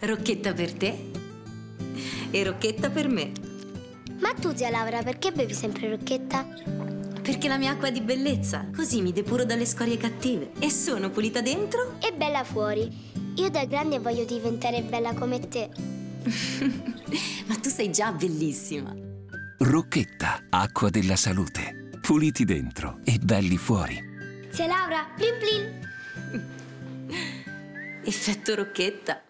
Rocchetta per te e rocchetta per me. Ma tu, zia Laura, perché bevi sempre rocchetta? Perché la mia acqua è di bellezza, così mi depuro dalle scorie cattive e sono pulita dentro e bella fuori. Io da grande voglio diventare bella come te. Ma tu sei già bellissima. Rocchetta, acqua della salute. Puliti dentro e belli fuori. Zia Laura, plin plin! Effetto rocchetta.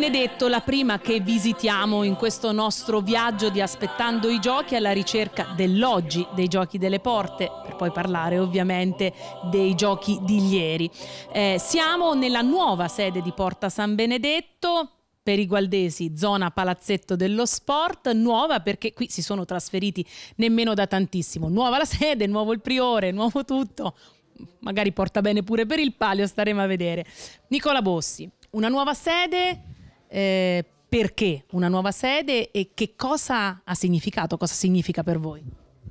Benedetto, la prima che visitiamo in questo nostro viaggio di aspettando i giochi alla ricerca dell'oggi dei giochi delle porte, per poi parlare ovviamente dei giochi di ieri. Eh, siamo nella nuova sede di Porta San Benedetto, per i gualdesi, zona palazzetto dello sport, nuova perché qui si sono trasferiti nemmeno da tantissimo. Nuova la sede, nuovo il priore, nuovo tutto. Magari porta bene pure per il palio, staremo a vedere. Nicola Bossi, una nuova sede, eh, perché una nuova sede e che cosa ha significato, cosa significa per voi?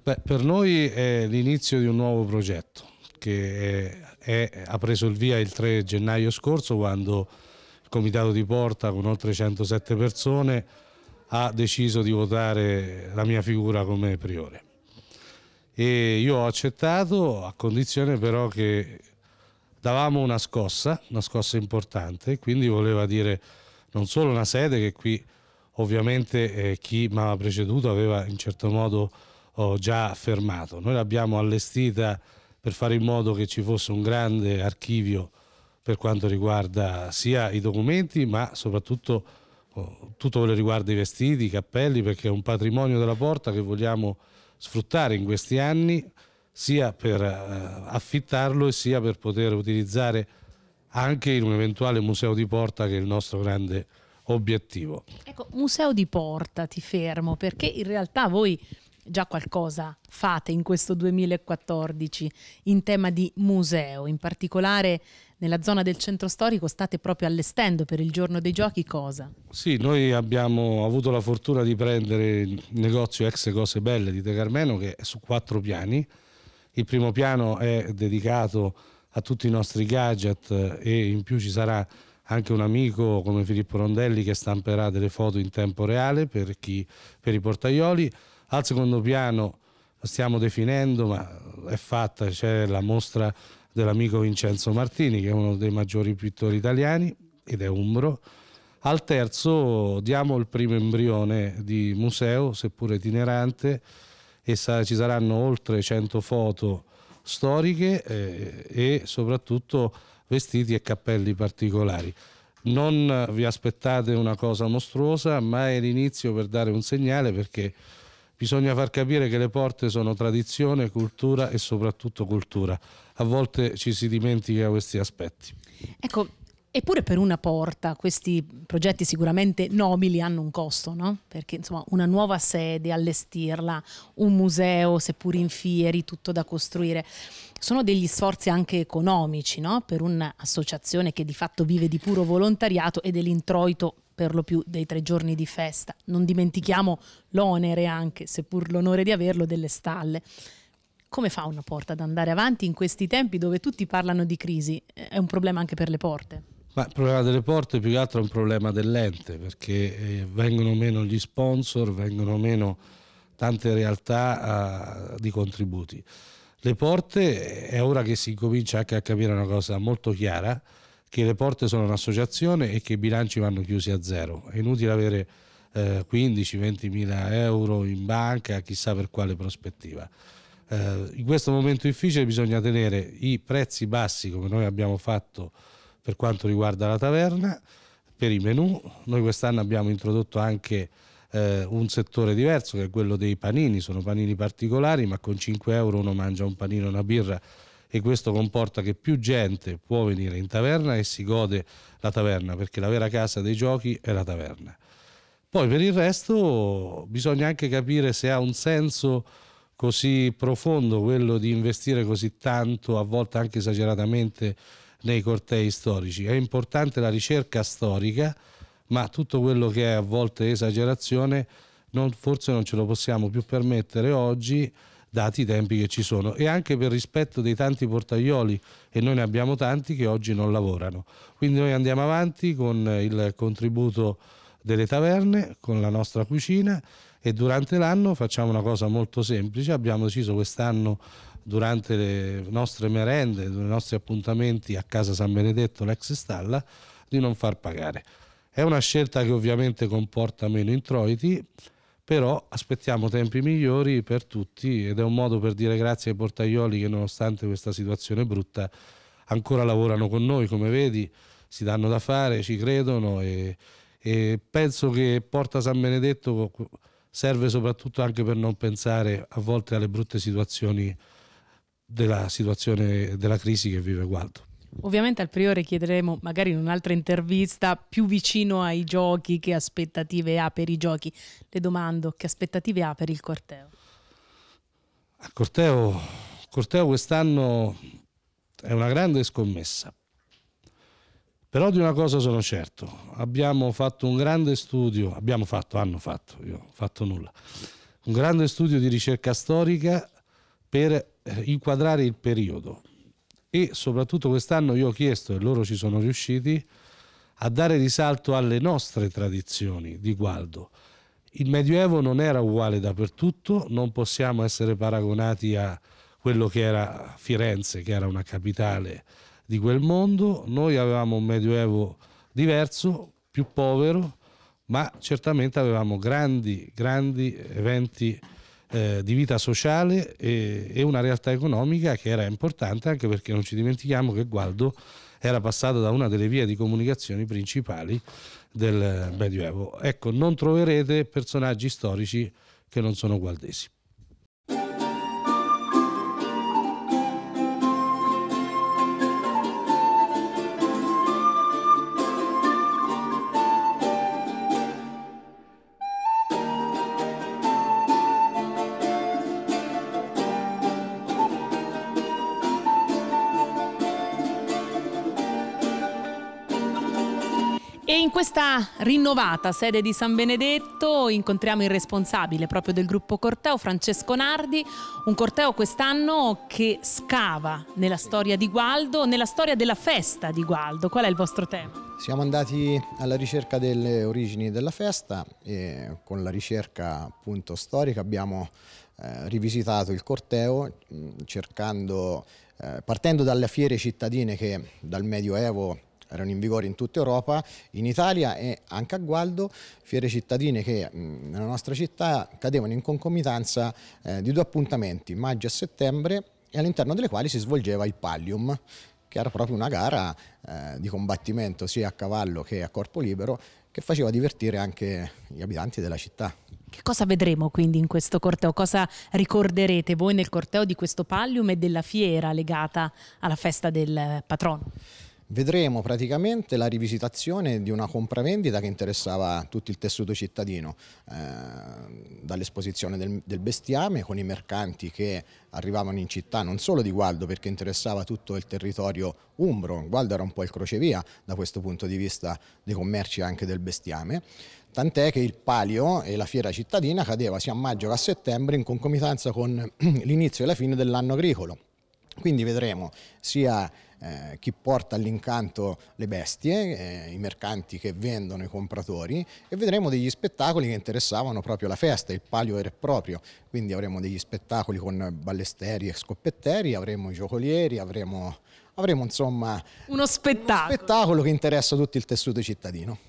Beh, per noi è l'inizio di un nuovo progetto che è, è, ha preso il via il 3 gennaio scorso quando il comitato di Porta con oltre 107 persone ha deciso di votare la mia figura come priore. E io ho accettato a condizione però che davamo una scossa, una scossa importante, quindi voleva dire non solo una sede che qui ovviamente eh, chi mi aveva preceduto aveva in certo modo oh, già affermato. Noi l'abbiamo allestita per fare in modo che ci fosse un grande archivio per quanto riguarda sia i documenti ma soprattutto oh, tutto quello che riguarda i vestiti, i cappelli, perché è un patrimonio della porta che vogliamo sfruttare in questi anni sia per eh, affittarlo sia per poter utilizzare anche in un eventuale museo di porta che è il nostro grande obiettivo. Ecco, museo di porta ti fermo perché in realtà voi già qualcosa fate in questo 2014 in tema di museo, in particolare nella zona del centro storico state proprio allestendo per il giorno dei giochi cosa? Sì, noi abbiamo avuto la fortuna di prendere il negozio ex Cose Belle di De Carmeno che è su quattro piani. Il primo piano è dedicato a tutti i nostri gadget eh, e in più ci sarà anche un amico come Filippo Rondelli che stamperà delle foto in tempo reale per, chi, per i portaioli. Al secondo piano stiamo definendo, ma è fatta, c'è la mostra dell'amico Vincenzo Martini che è uno dei maggiori pittori italiani ed è umbro. Al terzo diamo il primo embrione di museo, seppur itinerante, e sa, ci saranno oltre 100 foto storiche eh, e soprattutto vestiti e cappelli particolari. Non vi aspettate una cosa mostruosa, ma è l'inizio per dare un segnale perché bisogna far capire che le porte sono tradizione, cultura e soprattutto cultura. A volte ci si dimentica questi aspetti. Ecco, Eppure per una porta questi progetti sicuramente nobili hanno un costo, no? Perché insomma una nuova sede, allestirla, un museo, seppur in fieri, tutto da costruire, sono degli sforzi anche economici, no? Per un'associazione che di fatto vive di puro volontariato e dell'introito per lo più dei tre giorni di festa. Non dimentichiamo l'onere anche, seppur l'onore di averlo, delle stalle come fa una porta ad andare avanti in questi tempi dove tutti parlano di crisi? È un problema anche per le porte. Ma il problema delle porte più che altro è un problema dell'ente, perché eh, vengono meno gli sponsor, vengono meno tante realtà ah, di contributi. Le porte eh, è ora che si comincia anche a capire una cosa molto chiara, che le porte sono un'associazione e che i bilanci vanno chiusi a zero. È inutile avere 15-20 eh, mila euro in banca, chissà per quale prospettiva. in questo momento difficile bisogna tenere i prezzi bassi come noi abbiamo fatto per quanto riguarda la taverna, per i menù. Noi quest'anno abbiamo introdotto anche eh, un settore diverso che è quello dei panini, sono panini particolari ma con 5 euro uno mangia un panino e una birra e questo comporta che più gente può venire in taverna e si gode la taverna perché la vera casa dei giochi è la taverna. Poi per il resto bisogna anche capire se ha un senso così profondo quello di investire così tanto, a volte anche esageratamente, nei cortei storici. È importante la ricerca storica, ma tutto quello che è a volte esagerazione non, forse non ce lo possiamo più permettere oggi dati i tempi che ci sono e anche per rispetto dei tanti portaioli e noi ne abbiamo tanti che oggi non lavorano. Quindi noi andiamo avanti con il contributo delle taverne, con la nostra cucina e durante l'anno facciamo una cosa molto semplice, abbiamo deciso quest'anno durante le nostre merende, i nostri appuntamenti a Casa San Benedetto, l'ex stalla, di non far pagare. È una scelta che ovviamente comporta meno introiti, però aspettiamo tempi migliori per tutti ed è un modo per dire grazie ai portaioli che nonostante questa situazione brutta ancora lavorano con noi, come vedi, si danno da fare, ci credono e, e penso che Porta San Benedetto serve soprattutto anche per non pensare a volte alle brutte situazioni della situazione, della crisi che vive Gualdo. Ovviamente al priore chiederemo, magari in un'altra intervista, più vicino ai giochi, che aspettative ha per i giochi. Le domando, che aspettative ha per il corteo? Il corteo, corteo quest'anno è una grande scommessa. Però di una cosa sono certo, abbiamo fatto un grande studio, abbiamo fatto, hanno fatto, io ho fatto nulla, un grande studio di ricerca storica per eh, inquadrare il periodo e soprattutto quest'anno io ho chiesto e loro ci sono riusciti a dare risalto alle nostre tradizioni di Gualdo. Il Medioevo non era uguale dappertutto, non possiamo essere paragonati a quello che era Firenze, che era una capitale di quel mondo, noi avevamo un Medioevo diverso, più povero, ma certamente avevamo grandi, grandi eventi eh, di vita sociale e, e, una realtà economica che era importante anche perché non ci dimentichiamo che Gualdo era passato da una delle vie di comunicazione principali del Medioevo. Ecco, non troverete personaggi storici che non sono gualdesi. in questa rinnovata sede di San Benedetto incontriamo il responsabile proprio del gruppo Corteo, Francesco Nardi, un corteo quest'anno che scava nella storia di Gualdo, nella storia della festa di Gualdo. Qual è il vostro tema? Siamo andati alla ricerca delle origini della festa e con la ricerca appunto storica abbiamo eh, rivisitato il corteo mm, cercando, eh, partendo dalle fiere cittadine che dal Medioevo erano in vigore in tutta Europa, in Italia e anche a Gualdo, fiere cittadine che nella nostra città cadevano in concomitanza eh, di due appuntamenti, maggio e settembre, e all'interno delle quali si svolgeva il Pallium, che era proprio una gara eh, di combattimento sia a cavallo che a corpo libero che faceva divertire anche gli abitanti della città. Che cosa vedremo quindi in questo corteo? Cosa ricorderete voi nel corteo di questo pallium e della fiera legata alla festa del patrono? vedremo praticamente la rivisitazione di una compravendita che interessava tutto il tessuto cittadino, eh, dall'esposizione del, del, bestiame con i mercanti che arrivavano in città non solo di Gualdo perché interessava tutto il territorio umbro, Gualdo era un po' il crocevia da questo punto di vista dei commerci anche del bestiame, tant'è che il palio e la fiera cittadina cadeva sia a maggio che a settembre in concomitanza con l'inizio e la fine dell'anno agricolo. Quindi vedremo sia eh, chi porta all'incanto le bestie, eh, i mercanti che vendono i compratori e vedremo degli spettacoli che interessavano proprio la festa, il palio vero e proprio, quindi avremo degli spettacoli con ballesteri e scoppetteri, avremo i giocolieri, avremo, avremo insomma uno spettacolo. uno spettacolo che interessa tutto il tessuto cittadino.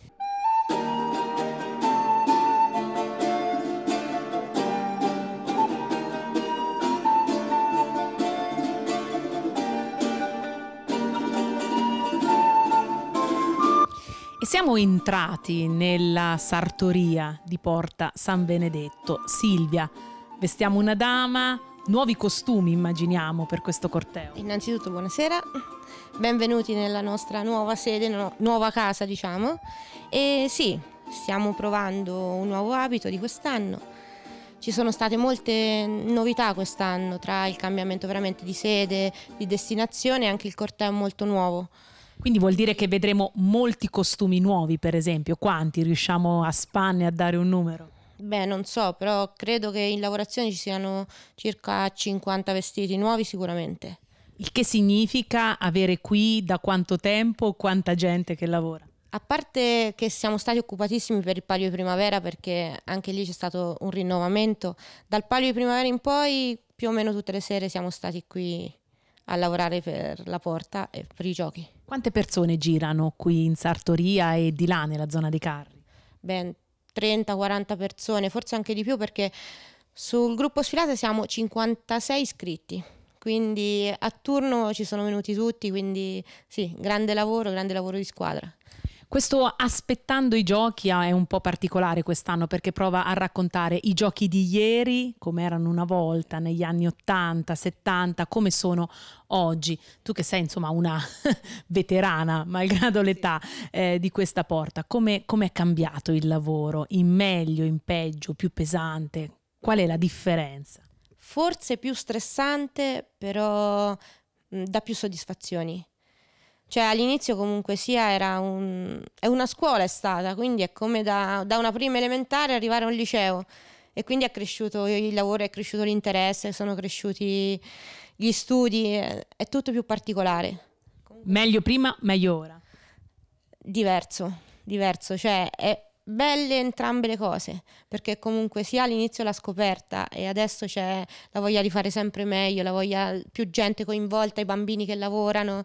siamo entrati nella sartoria di Porta San Benedetto. Silvia, vestiamo una dama, nuovi costumi immaginiamo per questo corteo. Innanzitutto buonasera, benvenuti nella nostra nuova sede, no, nuova casa diciamo. E sì, stiamo provando un nuovo abito di quest'anno. Ci sono state molte novità quest'anno tra il cambiamento veramente di sede, di destinazione e anche il corteo molto nuovo. Quindi vuol dire che vedremo molti costumi nuovi, per esempio. Quanti riusciamo a spanne a dare un numero? Beh, non so, però credo che in lavorazione ci siano circa 50 vestiti nuovi sicuramente. Il che significa avere qui da quanto tempo quanta gente che lavora? A parte che siamo stati occupatissimi per il palio di primavera perché anche lì c'è stato un rinnovamento, dal palio di primavera in poi più o meno tutte le sere siamo stati qui a lavorare per la porta e per i giochi. Quante persone girano qui in Sartoria e di là nella zona dei carri? Ben 30-40 persone, forse anche di più perché sul gruppo sfilate siamo 56 iscritti. Quindi a turno ci sono venuti tutti, quindi sì, grande lavoro, grande lavoro di squadra. Questo aspettando i giochi è un po' particolare quest'anno perché prova a raccontare i giochi di ieri, come erano una volta negli anni 80, 70, come sono oggi. Tu che sei insomma una veterana, malgrado l'età, eh, di questa porta, come è cambiato il lavoro? In meglio, in peggio, più pesante? Qual è la differenza? Forse più stressante, però dà più soddisfazioni. Cioè all'inizio comunque sia era un, è una scuola è stata, quindi è come da, da una prima elementare arrivare a un liceo e quindi è cresciuto il lavoro, è cresciuto l'interesse, sono cresciuti gli studi, è tutto più particolare. Meglio prima, meglio ora. Diverso, diverso, cioè è belle entrambe le cose, perché comunque sia all'inizio la scoperta e adesso c'è la voglia di fare sempre meglio, la voglia più gente coinvolta, i bambini che lavorano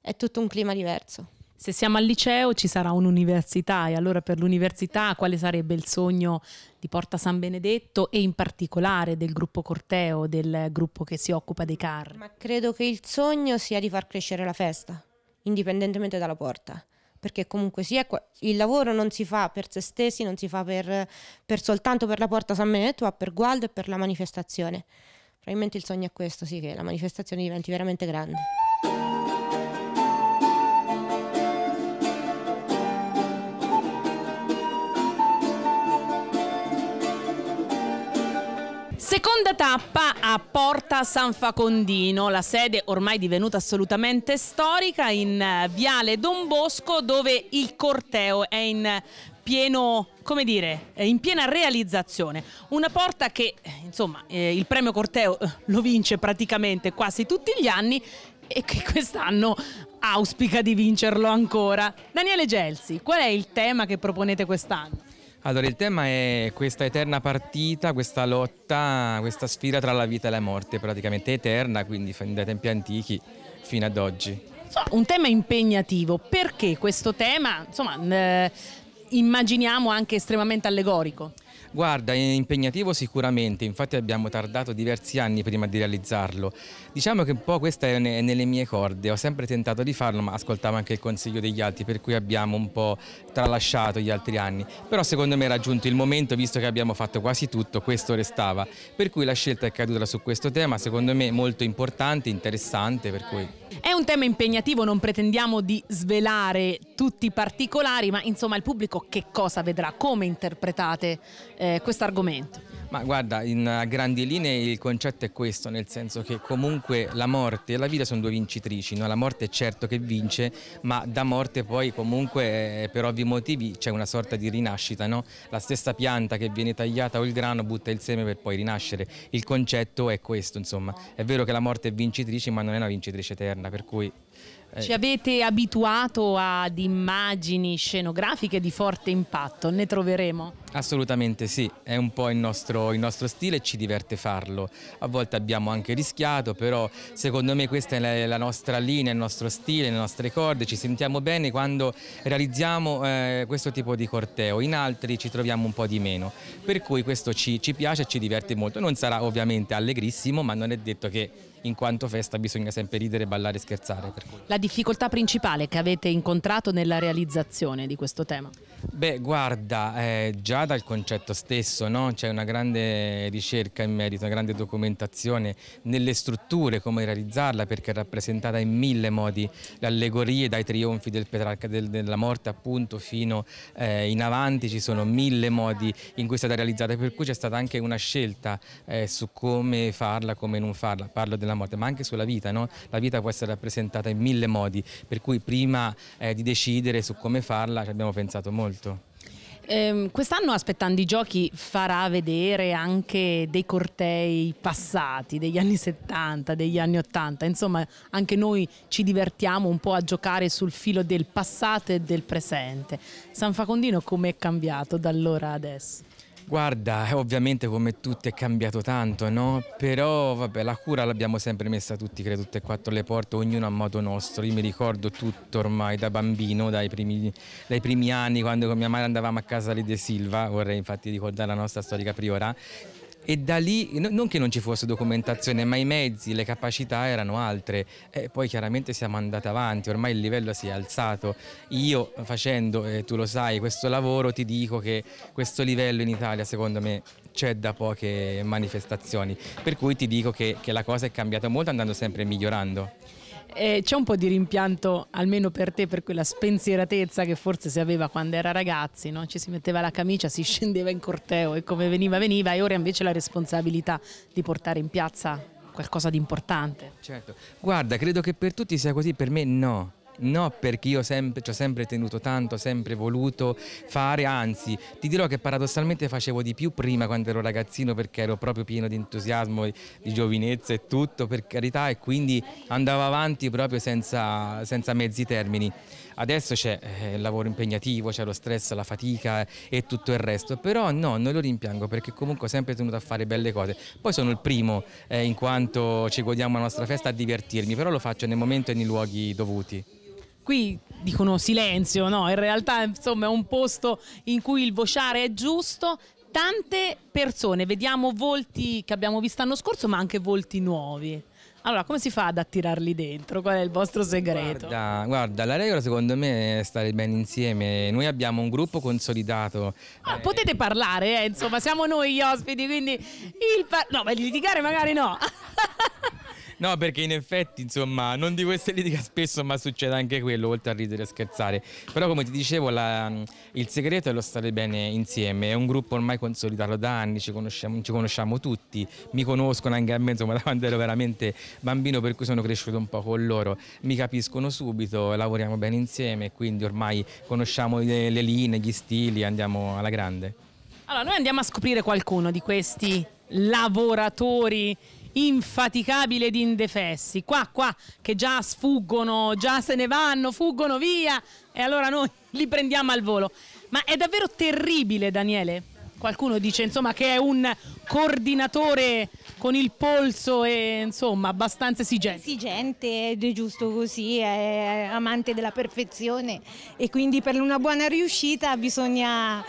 è tutto un clima diverso. Se siamo al liceo ci sarà un'università e allora per l'università quale sarebbe il sogno di Porta San Benedetto e in particolare del gruppo Corteo, del gruppo che si occupa dei carri? Ma credo che il sogno sia di far crescere la festa, indipendentemente dalla porta perché comunque sia il lavoro non si fa per se stessi, non si fa per, per soltanto per la Porta San Benedetto, ma per Gualdo e per la manifestazione. Probabilmente il sogno è questo, sì, che la manifestazione diventi veramente grande. Seconda tappa a Porta San Facondino, la sede ormai divenuta assolutamente storica in eh, Viale Don Bosco dove il corteo è in pieno come dire, in piena realizzazione. Una porta che, eh, insomma, eh, il premio Corteo eh, lo vince praticamente quasi tutti gli anni e che quest'anno auspica di vincerlo ancora. Daniele Gelsi, qual è il tema che proponete quest'anno? Allora, il tema è questa eterna partita, questa lotta, questa sfida tra la vita e la morte, praticamente eterna, quindi dai tempi antichi fino ad oggi. Un tema impegnativo, perché questo tema, insomma, eh, immaginiamo anche estremamente allegorico? Guarda, è impegnativo sicuramente, infatti abbiamo tardato diversi anni prima di realizzarlo. Diciamo che un po' questa è nelle mie corde, ho sempre tentato di farlo ma ascoltavo anche il consiglio degli altri per cui abbiamo un po' tralasciato gli altri anni. Però secondo me è raggiunto il momento, visto che abbiamo fatto quasi tutto, questo restava. Per cui la scelta è caduta su questo tema, secondo me molto importante, interessante, per cui... È un tema impegnativo, non pretendiamo di svelare tutti i particolari, ma insomma il pubblico che cosa vedrà, come interpretate eh, questo argomento. Ma guarda, in grandi linee il concetto è questo, nel senso che comunque la morte e la vita sono due vincitrici, no? la morte è certo che vince, ma da morte poi comunque eh, per ovvi motivi c'è una sorta di rinascita, no? la stessa pianta che viene tagliata o il grano butta il seme per poi rinascere, il concetto è questo insomma, è vero che la morte è vincitrice ma non è una vincitrice eterna, per cui eh. ci avete abituato ad immagini scenografiche di forte impatto, ne troveremo? Assolutamente sì, è un po' il nostro nostro, il nostro stile e ci diverte farlo. A volte abbiamo anche rischiato, però secondo me questa è la, nostra linea, il nostro stile, le nostre corde, ci sentiamo bene quando realizziamo eh, questo tipo di corteo, in altri ci troviamo un po' di meno, per cui questo ci, ci piace e ci diverte molto. Non sarà ovviamente allegrissimo, ma non è detto che in quanto festa bisogna sempre ridere, ballare e scherzare. La difficoltà principale che avete incontrato nella realizzazione di questo tema? Beh, guarda, eh, già dal concetto stesso no? c'è una grande ricerca in merito, una grande documentazione nelle strutture, come realizzarla, perché è rappresentata in mille modi, le allegorie dai trionfi del Petrarca del, della morte appunto fino eh, in avanti, ci sono mille modi in cui è stata realizzata, per cui c'è stata anche una scelta eh, su come farla, come non farla, parlo della morte, ma anche sulla vita, no? la vita può essere rappresentata in mille modi, per cui prima eh, di decidere su come farla ci abbiamo pensato molto molto. Eh, quest'anno aspettando i giochi farà vedere anche dei cortei passati, degli anni 70, degli anni 80, insomma anche noi ci divertiamo un po' a giocare sul filo del passato e del presente. San Facondino com'è cambiato da allora ad adesso? Guarda, eh, ovviamente come tutto è cambiato tanto, no? Però vabbè, la cura l'abbiamo sempre messa tutti, credo, tutte e quattro le porte, ognuno a modo nostro. Io mi ricordo tutto ormai da bambino, dai primi, dai primi anni, quando con mia madre andavamo a casa lì De Silva, vorrei infatti ricordare la nostra storica priora, e da lì, non che non ci fosse documentazione, ma i mezzi, le capacità erano altre. E poi chiaramente siamo andati avanti, ormai il livello si è alzato. Io facendo, eh, tu lo sai, questo lavoro ti dico che questo livello in Italia secondo me c'è da poche manifestazioni, per cui ti dico che, che la cosa è cambiata molto andando sempre migliorando. Eh, c'è un po' di rimpianto, almeno per te, per quella spensieratezza che forse si aveva quando era ragazzi, no? ci si metteva la camicia, si scendeva in corteo e come veniva veniva e ora invece la responsabilità di portare in piazza qualcosa di importante. Certo, guarda, credo che per tutti sia così, per me no No, perché io sempre, ci ho sempre tenuto tanto, ho sempre voluto fare, anzi ti dirò che paradossalmente facevo di più prima quando ero ragazzino perché ero proprio pieno di entusiasmo, di giovinezza e tutto, per carità, e quindi andavo avanti proprio senza, senza mezzi termini. Adesso c'è eh, il lavoro impegnativo, c'è lo stress, la fatica e tutto il resto, però no, non lo rimpiango perché comunque ho sempre tenuto a fare belle cose. Poi sono il primo, eh, in quanto ci godiamo la nostra festa, a divertirmi, però lo faccio nel momento e nei luoghi dovuti qui dicono silenzio, no? In realtà insomma è un posto in cui il vociare è giusto, tante persone, vediamo volti che abbiamo visto l'anno scorso ma anche volti nuovi. Allora, come si fa ad attirarli dentro? Qual è il vostro segreto? Guarda, guarda la regola secondo me è stare bene insieme. Noi abbiamo un gruppo consolidato. Ah, eh, potete parlare, eh? insomma, siamo noi gli ospiti, quindi... Il par- no, ma litigare magari no. No, perché in effetti, insomma, non di queste litiga spesso, ma succede anche quello, oltre a ridere e scherzare. Però, come ti dicevo, la, il segreto è lo stare bene insieme. È un gruppo ormai consolidato da anni, ci conosciamo, ci conosciamo tutti, mi conoscono anche a me, insomma, da quando ero veramente bambino, per cui sono cresciuto un po' con loro. Mi capiscono subito, lavoriamo bene insieme, quindi ormai conosciamo le, le linee, gli stili, andiamo alla grande. Allora, noi andiamo a scoprire qualcuno di questi lavoratori infaticabile ed indefessi. Qua, qua, che già sfuggono, già se ne vanno, fuggono via e allora noi li prendiamo al volo. Ma è davvero terribile, Daniele? Qualcuno dice insomma che è un coordinatore con il polso e insomma abbastanza esigente. Esigente, ed è giusto così, è amante della perfezione e quindi per una buona riuscita bisogna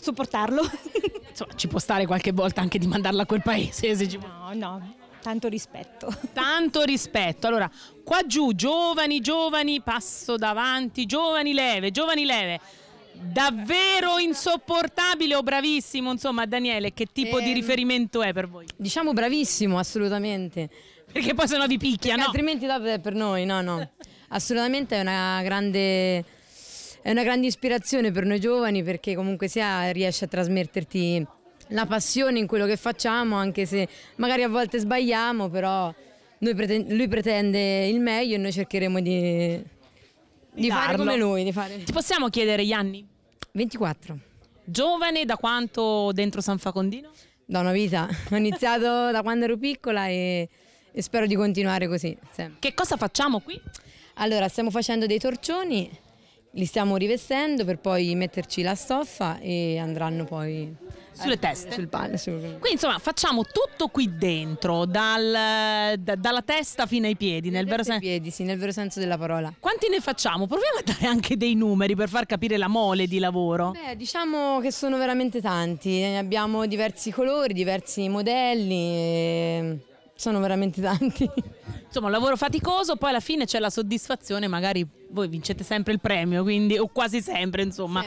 sopportarlo. insomma, ci può stare qualche volta anche di mandarla a quel paese. Se ci... No, no, tanto rispetto. Tanto rispetto. Allora, qua giù, giovani, giovani, passo davanti, giovani leve, giovani leve. Davvero insopportabile o bravissimo? Insomma, Daniele, che tipo eh, di ehm, riferimento è per voi? Diciamo bravissimo, assolutamente. Perché poi se no vi picchiano. Altrimenti dopo è per noi, no, no. Assolutamente è una grande è una grande ispirazione per noi giovani perché comunque sia riesce a trasmetterti la passione in quello che facciamo, anche se magari a volte sbagliamo, però pretende, lui pretende il meglio e noi cercheremo di, di, fare come lui. Fare. Ti possiamo chiedere gli anni? 24. Giovane, da quanto dentro San Facondino? Da una vita, ho iniziato da quando ero piccola e, e spero di continuare così. Sempre. Che cosa facciamo qui? Allora, stiamo facendo dei torcioni li stiamo rivestendo per poi metterci la stoffa e andranno poi sulle teste sul pane sul... quindi insomma facciamo tutto qui dentro dal, da, dalla testa fino ai piedi nel vero, sen... piedi, sì, nel vero, senso della parola quanti ne facciamo? proviamo a dare anche dei numeri per far capire la mole di lavoro Beh, diciamo che sono veramente tanti abbiamo diversi colori diversi modelli e... Ehm, sono veramente tanti. Insomma, un lavoro faticoso, poi alla fine c'è la soddisfazione, magari voi vincete sempre il premio, quindi, o quasi sempre, insomma.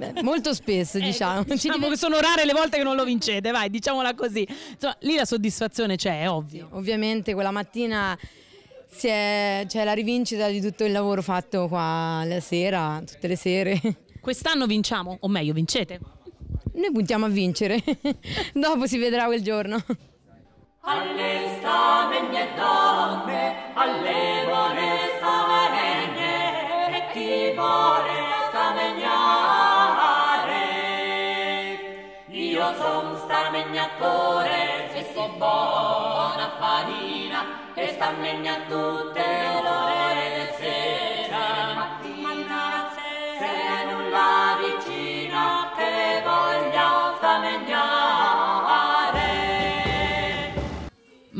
Eh, molto spesso, diciamo. Eh, diciamo, diciamo che sono rare le volte che non lo vincete, vai, diciamola così. Insomma, lì la soddisfazione c'è, è ovvio. Sì, ovviamente quella mattina c'è la rivincita di tutto il lavoro fatto qua la sera, tutte le sere. Quest'anno vinciamo, o meglio, vincete? Noi puntiamo a vincere, dopo si vedrà quel giorno. Alle stamegne donne, alle buone stamegne, e chi vuole stamegnare. Io son stamegnatore, se so buona farina, e stamegna tutte l'ore.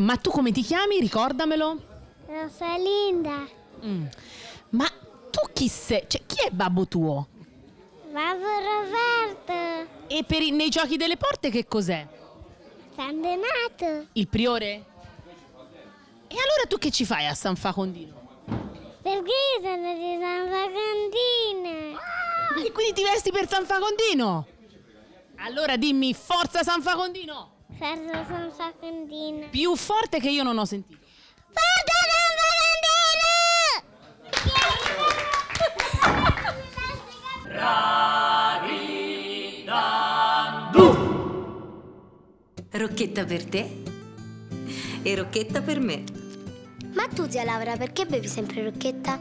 Ma tu come ti chiami? Ricordamelo. Rosalinda. Mm. Ma tu chi sei? Cioè, chi è babbo tuo? Babbo Roberto. E per i, nei giochi delle porte che cos'è? San Donato. Il priore? E allora tu che ci fai a San Facondino? Perché io sono di San Facondino. Ah, e quindi ti vesti per San Facondino? Allora dimmi, forza San Facondino! ferro sono sacondina. Più forte che io non ho sentito. Forza San Valentino! Raridandu! Rocchetta per te e rocchetta per me. Ma tu, zia Laura, perché bevi sempre rocchetta?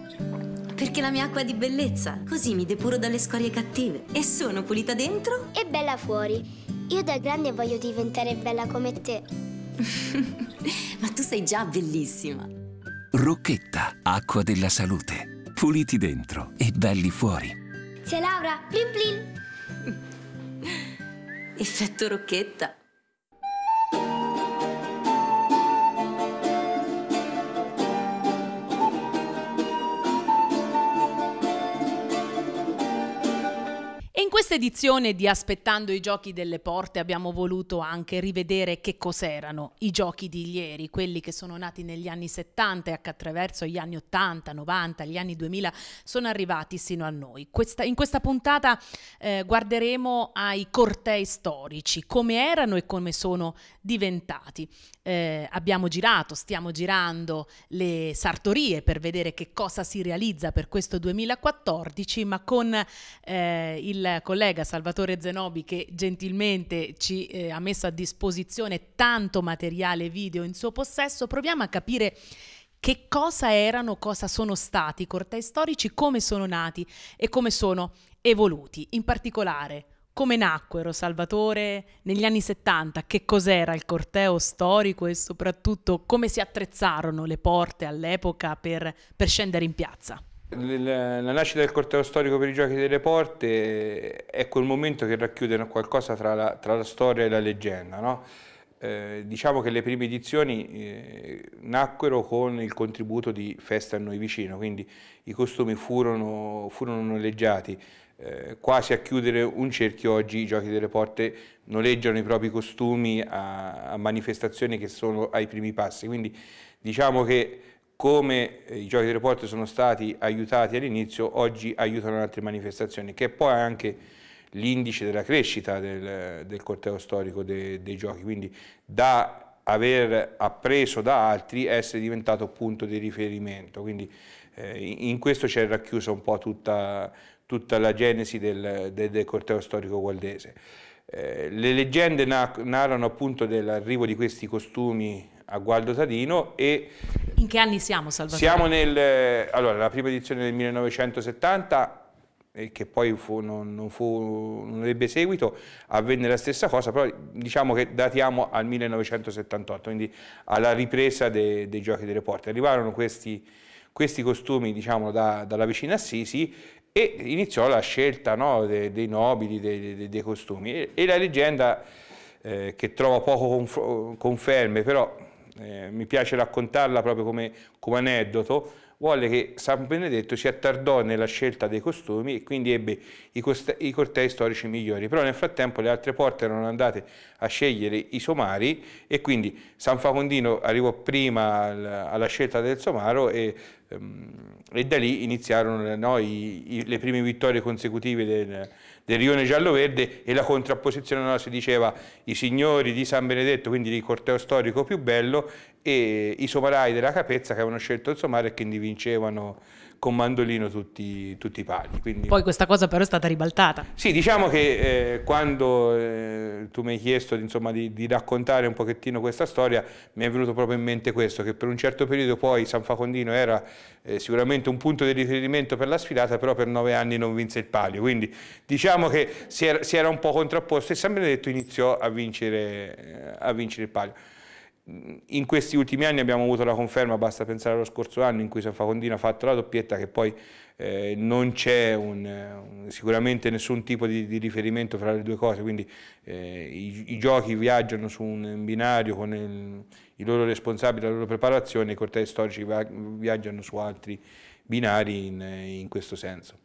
Perché la mia acqua è di bellezza, così mi depuro dalle scorie cattive e sono pulita dentro e bella fuori. Io da grande voglio diventare bella come te. Ma tu sei già bellissima. Rocchetta, acqua della salute. Puliti dentro e belli fuori. Zia Laura, plin plin! Effetto Rocchetta. questa edizione di Aspettando i giochi delle porte abbiamo voluto anche rivedere che cos'erano i giochi di ieri, quelli che sono nati negli anni 70 e che attraverso gli anni 80, 90, gli anni 2000 sono arrivati sino a noi. Questa, in questa puntata eh, guarderemo ai cortei storici, come erano e come sono diventati. Eh, abbiamo girato, stiamo girando le sartorie per vedere che cosa si realizza per questo 2014, ma con eh, il collega collega Salvatore Zenobi che gentilmente ci eh, ha messo a disposizione tanto materiale video in suo possesso, proviamo a capire che cosa erano, cosa sono stati i cortei storici, come sono nati e come sono evoluti. In particolare, come nacquero Salvatore negli anni 70, che cos'era il corteo storico e soprattutto come si attrezzarono le porte all'epoca per, per scendere in piazza. La nascita del corteo storico per i giochi delle porte è quel momento che racchiude qualcosa tra la, tra la storia e la leggenda. No? Eh, diciamo che le prime edizioni eh, nacquero con il contributo di Festa a noi vicino, quindi i costumi furono, furono noleggiati. Eh, quasi a chiudere un cerchio oggi i giochi delle porte noleggiano i propri costumi a, a manifestazioni che sono ai primi passi. Quindi diciamo che come eh, i giochi di porte sono stati aiutati all'inizio, oggi aiutano altre manifestazioni, che poi è anche l'indice della crescita del, del corteo storico de, dei giochi, quindi da aver appreso da altri essere diventato punto di riferimento, quindi eh, in questo c'è racchiusa un po' tutta, tutta la genesi del, del, del corteo storico gualdese. Eh, le leggende narrano appunto dell'arrivo di questi costumi a Gualdo Tadino e... In che anni siamo Salvatore? Siamo nel... Eh, allora, la prima edizione del 1970 eh, che poi fu, non, non, fu, non, ebbe seguito, avvenne la stessa cosa, però diciamo che datiamo al 1978, quindi alla ripresa de, dei giochi delle porte. Arrivarono questi, questi costumi diciamo, da, dalla vicina Assisi e iniziò la scelta no, dei, dei, nobili, dei, dei, dei costumi. E, e, la leggenda, eh, che trova poco conferme, però eh, mi piace raccontarla proprio come, come aneddoto, volle che San Benedetto si attardò nella scelta dei costumi e quindi ebbe i, coste- i, cortei storici migliori, però nel frattempo le altre porte erano andate a scegliere i somari e quindi San Facondino arrivò prima alla, alla scelta del somaro e, um, e da lì iniziarono no, i, i, le prime vittorie consecutive del, del rione giallo-verde e la contrapposizione, no, si diceva i signori di San Benedetto, quindi il corteo storico più bello, e i somarai della Capezza che avevano scelto il somare e quindi vincevano con mandolino tutti, tutti i pali. Quindi... Poi questa cosa però è stata ribaltata. Sì, diciamo che eh, quando eh, tu mi hai chiesto insomma, di, di, raccontare un pochettino questa storia, mi è venuto proprio in mente questo, che per un certo periodo poi San Facondino era eh, sicuramente un punto di riferimento per la sfilata, però per nove anni non vinse il palio, quindi diciamo che si era, si era un po' contrapposto e San Benedetto iniziò a vincere, eh, a vincere il palio in questi ultimi anni abbiamo avuto la conferma, basta pensare allo scorso anno in cui San Facondino ha fatto la doppietta che poi eh, non c'è sicuramente nessun tipo di, di, riferimento fra le due cose, quindi eh, i, i, giochi viaggiano su un binario con il, i loro responsabili, la loro preparazione, i cortei storici viaggiano su altri binari in, in questo senso.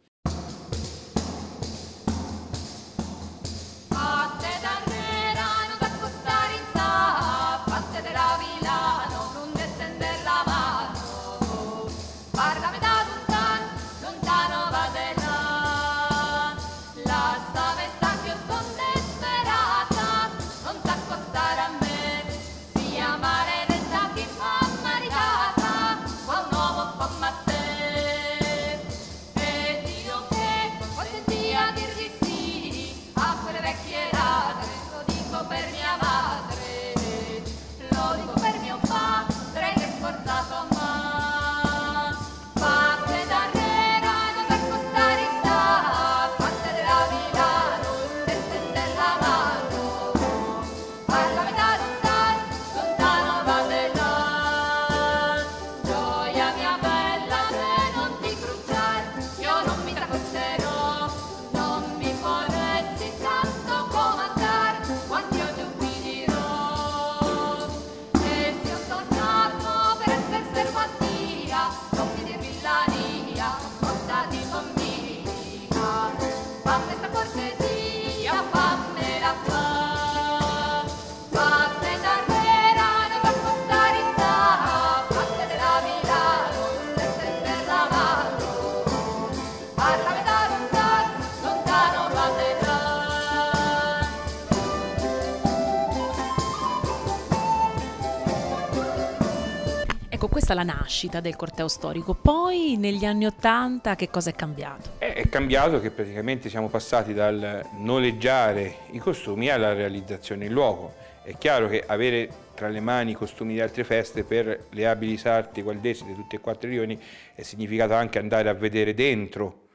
nascita del corteo storico. Poi negli anni Ottanta che cosa è cambiato? È cambiato che praticamente siamo passati dal noleggiare i costumi alla realizzazione in luogo. È chiaro che avere tra le mani i costumi di altre feste per le abili sarti gualdesi di tutti e quattro i rioni è significato anche andare a vedere dentro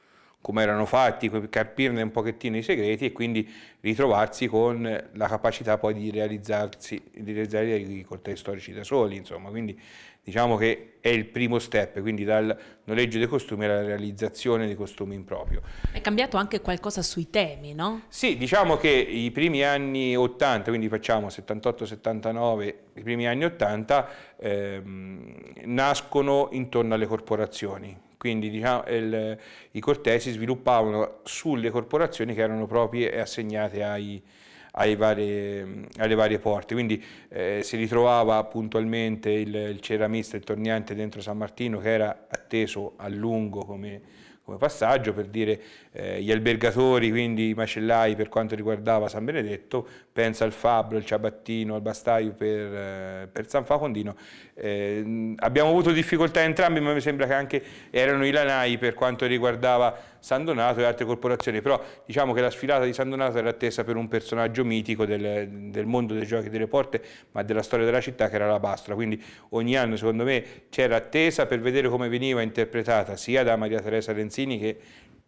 come erano fatti, capirne un pochettino i segreti e quindi ritrovarsi con la capacità poi di, di realizzare i cortei storici da soli, insomma, quindi diciamo che è il primo step, quindi dal noleggio dei costumi alla realizzazione dei costumi in proprio. È cambiato anche qualcosa sui temi, no? Sì, diciamo che i primi anni 80, quindi facciamo 78-79, i primi anni 80, ehm, nascono intorno alle corporazioni, quindi diciamo, il, i cortesi si sviluppavano sulle corporazioni che erano proprie e assegnate ai ai vari, alle varie porte. Quindi eh, si ritrovava puntualmente il, il ceramista, il torniante dentro San Martino che era atteso a lungo come, come passaggio per dire eh, gli albergatori, quindi i macellai per quanto riguardava San Benedetto, pensa al fabbro, al ciabattino, al bastaio per, eh, per San Facondino. Eh, abbiamo avuto difficoltà entrambi, ma mi sembra che anche erano i lanai per quanto riguardava San Donato e altre corporazioni, però diciamo che la sfilata di San Donato era attesa per un personaggio mitico del, del mondo dei giochi delle porte, ma della storia della città che era la Bastra, quindi ogni anno secondo me c'era attesa per vedere come veniva interpretata sia da Maria Teresa Lenzini che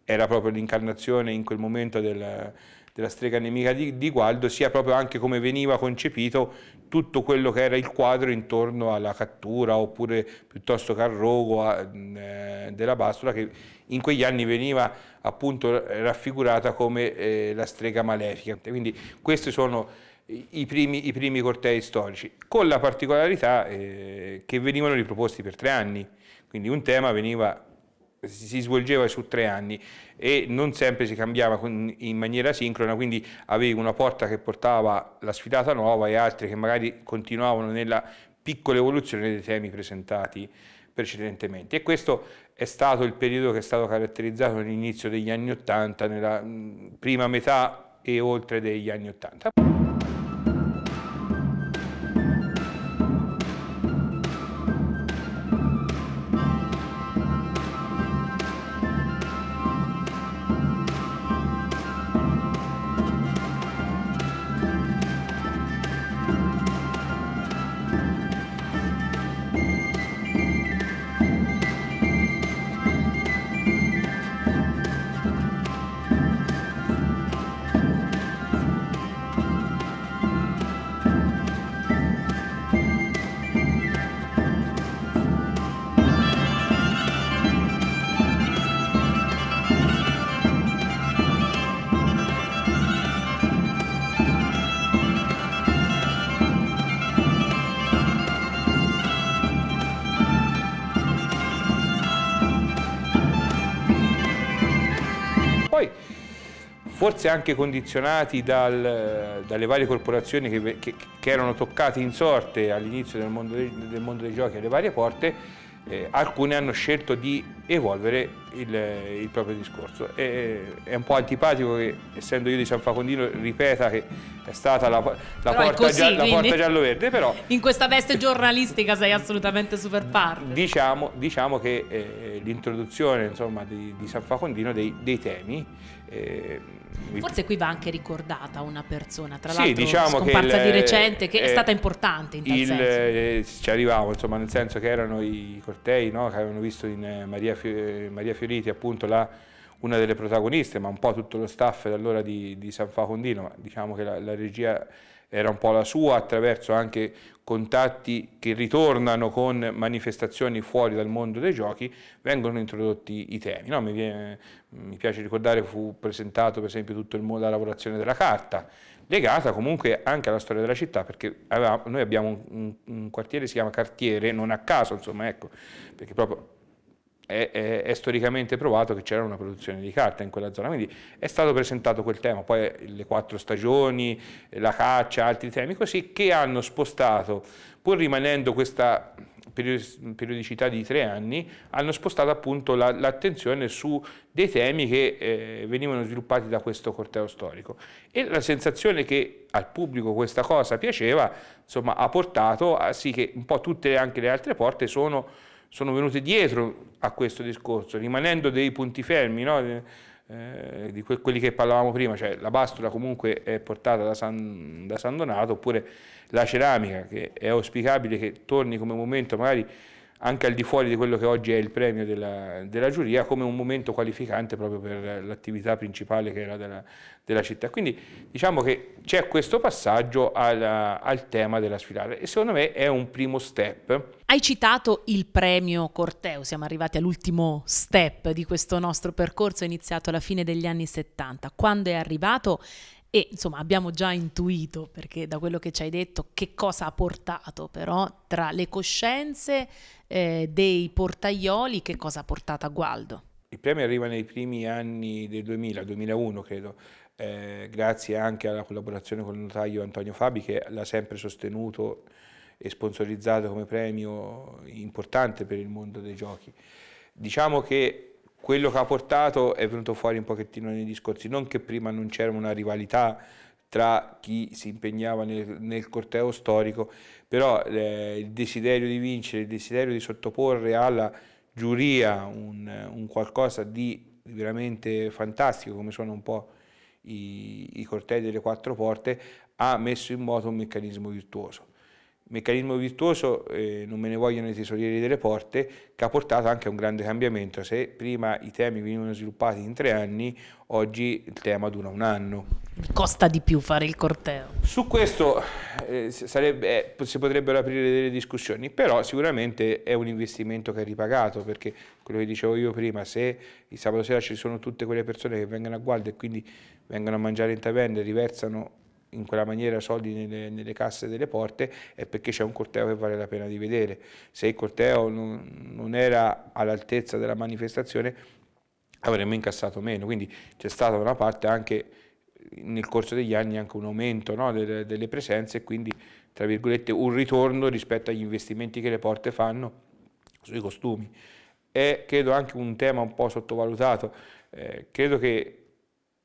era proprio l'incarnazione in quel momento del della strega nemica di, di Gualdo, sia proprio anche come veniva concepito tutto quello che era il quadro intorno alla cattura oppure piuttosto che al rogo eh, della bastola che in quegli anni veniva appunto raffigurata come eh, la strega malefica. Quindi questi sono i primi, i primi cortei storici, con la particolarità eh, che venivano riproposti per tre anni, quindi un tema veniva si svolgeva su tre anni e non sempre si cambiava in maniera sincrona, quindi avevi una porta che portava la sfilata nuova e altre che magari continuavano nella piccola evoluzione dei temi presentati precedentemente. E questo è stato il periodo che è stato caratterizzato all'inizio degli anni Ottanta, nella prima metà e oltre degli anni Ottanta. forse anche condizionati dal, dalle varie corporazioni che, che, che, erano toccate in sorte all'inizio del, del mondo, dei giochi alle varie porte, eh, alcune hanno scelto di evolvere il, il proprio discorso. E, è un po' antipatico che, essendo io di San Facondino, ripeta che è stata la, la porta, gia, porta giallo-verde, però... In questa veste giornalistica sei assolutamente super par. Diciamo, diciamo, che eh, l'introduzione insomma, di, di, San Facondino dei, dei temi... Eh, Forse qui va anche ricordata una persona, tra sì, l'altro diciamo scomparsa che il, di recente, che eh, è stata importante in tal il, eh, ci arrivavo, insomma, nel senso che erano i cortei no? che avevano visto in eh, Maria, eh, Maria Fioriti appunto la, una delle protagoniste, ma un po' tutto lo staff allora di, di San Facondino, diciamo che la, la regia era un po' la sua attraverso anche contatti che ritornano con manifestazioni fuori dal mondo dei giochi, vengono introdotti i temi. No? Mi, viene, mi, piace ricordare fu presentato per esempio tutto il mondo della lavorazione della carta, legata comunque anche alla storia della città, perché aveva, noi abbiamo un, un, un quartiere che si chiama Cartiere, non a caso, insomma, ecco, perché proprio è, è, è, storicamente provato che c'era una produzione di carta in quella zona, quindi è stato presentato quel tema, poi le quattro stagioni, la caccia, altri temi così, che hanno spostato, pur rimanendo questa periodicità di tre anni, hanno spostato appunto l'attenzione la, su dei temi che eh, venivano sviluppati da questo corteo storico. E la sensazione che al pubblico questa cosa piaceva, insomma, ha portato a sì che un po' tutte anche le altre porte sono sono venuti dietro a questo discorso, rimanendo dei punti fermi, no? eh, eh di que quelli che parlavamo prima, cioè la bastola comunque è portata da San, da San Donato, oppure la ceramica, che è auspicabile che torni come momento magari anche al di fuori di quello che oggi è il premio della, della giuria, come un momento qualificante proprio per l'attività principale che era della, della, città. Quindi diciamo che c'è questo passaggio alla, al tema della sfilata e secondo me è un primo step. Hai citato il premio Corteo, siamo arrivati all'ultimo step di questo nostro percorso iniziato alla fine degli anni 70. Quando è arrivato e insomma abbiamo già intuito, perché da quello che ci hai detto, che cosa ha portato però tra le coscienze eh, dei portaioli, che cosa ha portato a Gualdo? Il premio arriva nei primi anni del 2000, 2001 credo, eh, grazie anche alla collaborazione con il notaio Antonio Fabi che l'ha sempre sostenuto e sponsorizzato come premio importante per il mondo dei giochi. Diciamo che quello che ha portato è venuto fuori un pochettino nei discorsi, non che prima non c'era una rivalità tra chi si impegnava nel, nel corteo storico, però eh, il desiderio di vincere, il desiderio di sottoporre alla giuria un, un qualcosa di veramente fantastico, come sono un po' i, i cortei delle quattro porte, ha messo in moto un meccanismo virtuoso meccanismo virtuoso, eh, non me ne vogliono i tesorieri delle porte, che ha portato anche a un grande cambiamento. Se prima i temi venivano sviluppati in tre anni, oggi il tema dura un anno. Costa di più fare il corteo. Su questo eh, sarebbe, eh, si potrebbero aprire delle discussioni, però sicuramente è un investimento che è ripagato, perché quello che dicevo io prima, se il sabato sera ci sono tutte quelle persone che vengono a guardia e quindi vengono a mangiare in taverna e riversano in quella maniera soldi nelle, nelle, casse delle porte è perché c'è un corteo che vale la pena di vedere. Se il corteo non, non era all'altezza della manifestazione avremmo incassato meno, quindi c'è stata da una parte anche nel corso degli anni anche un aumento no, delle, delle, presenze e quindi tra virgolette un ritorno rispetto agli investimenti che le porte fanno sui costumi. È credo anche un tema un po' sottovalutato, eh, credo che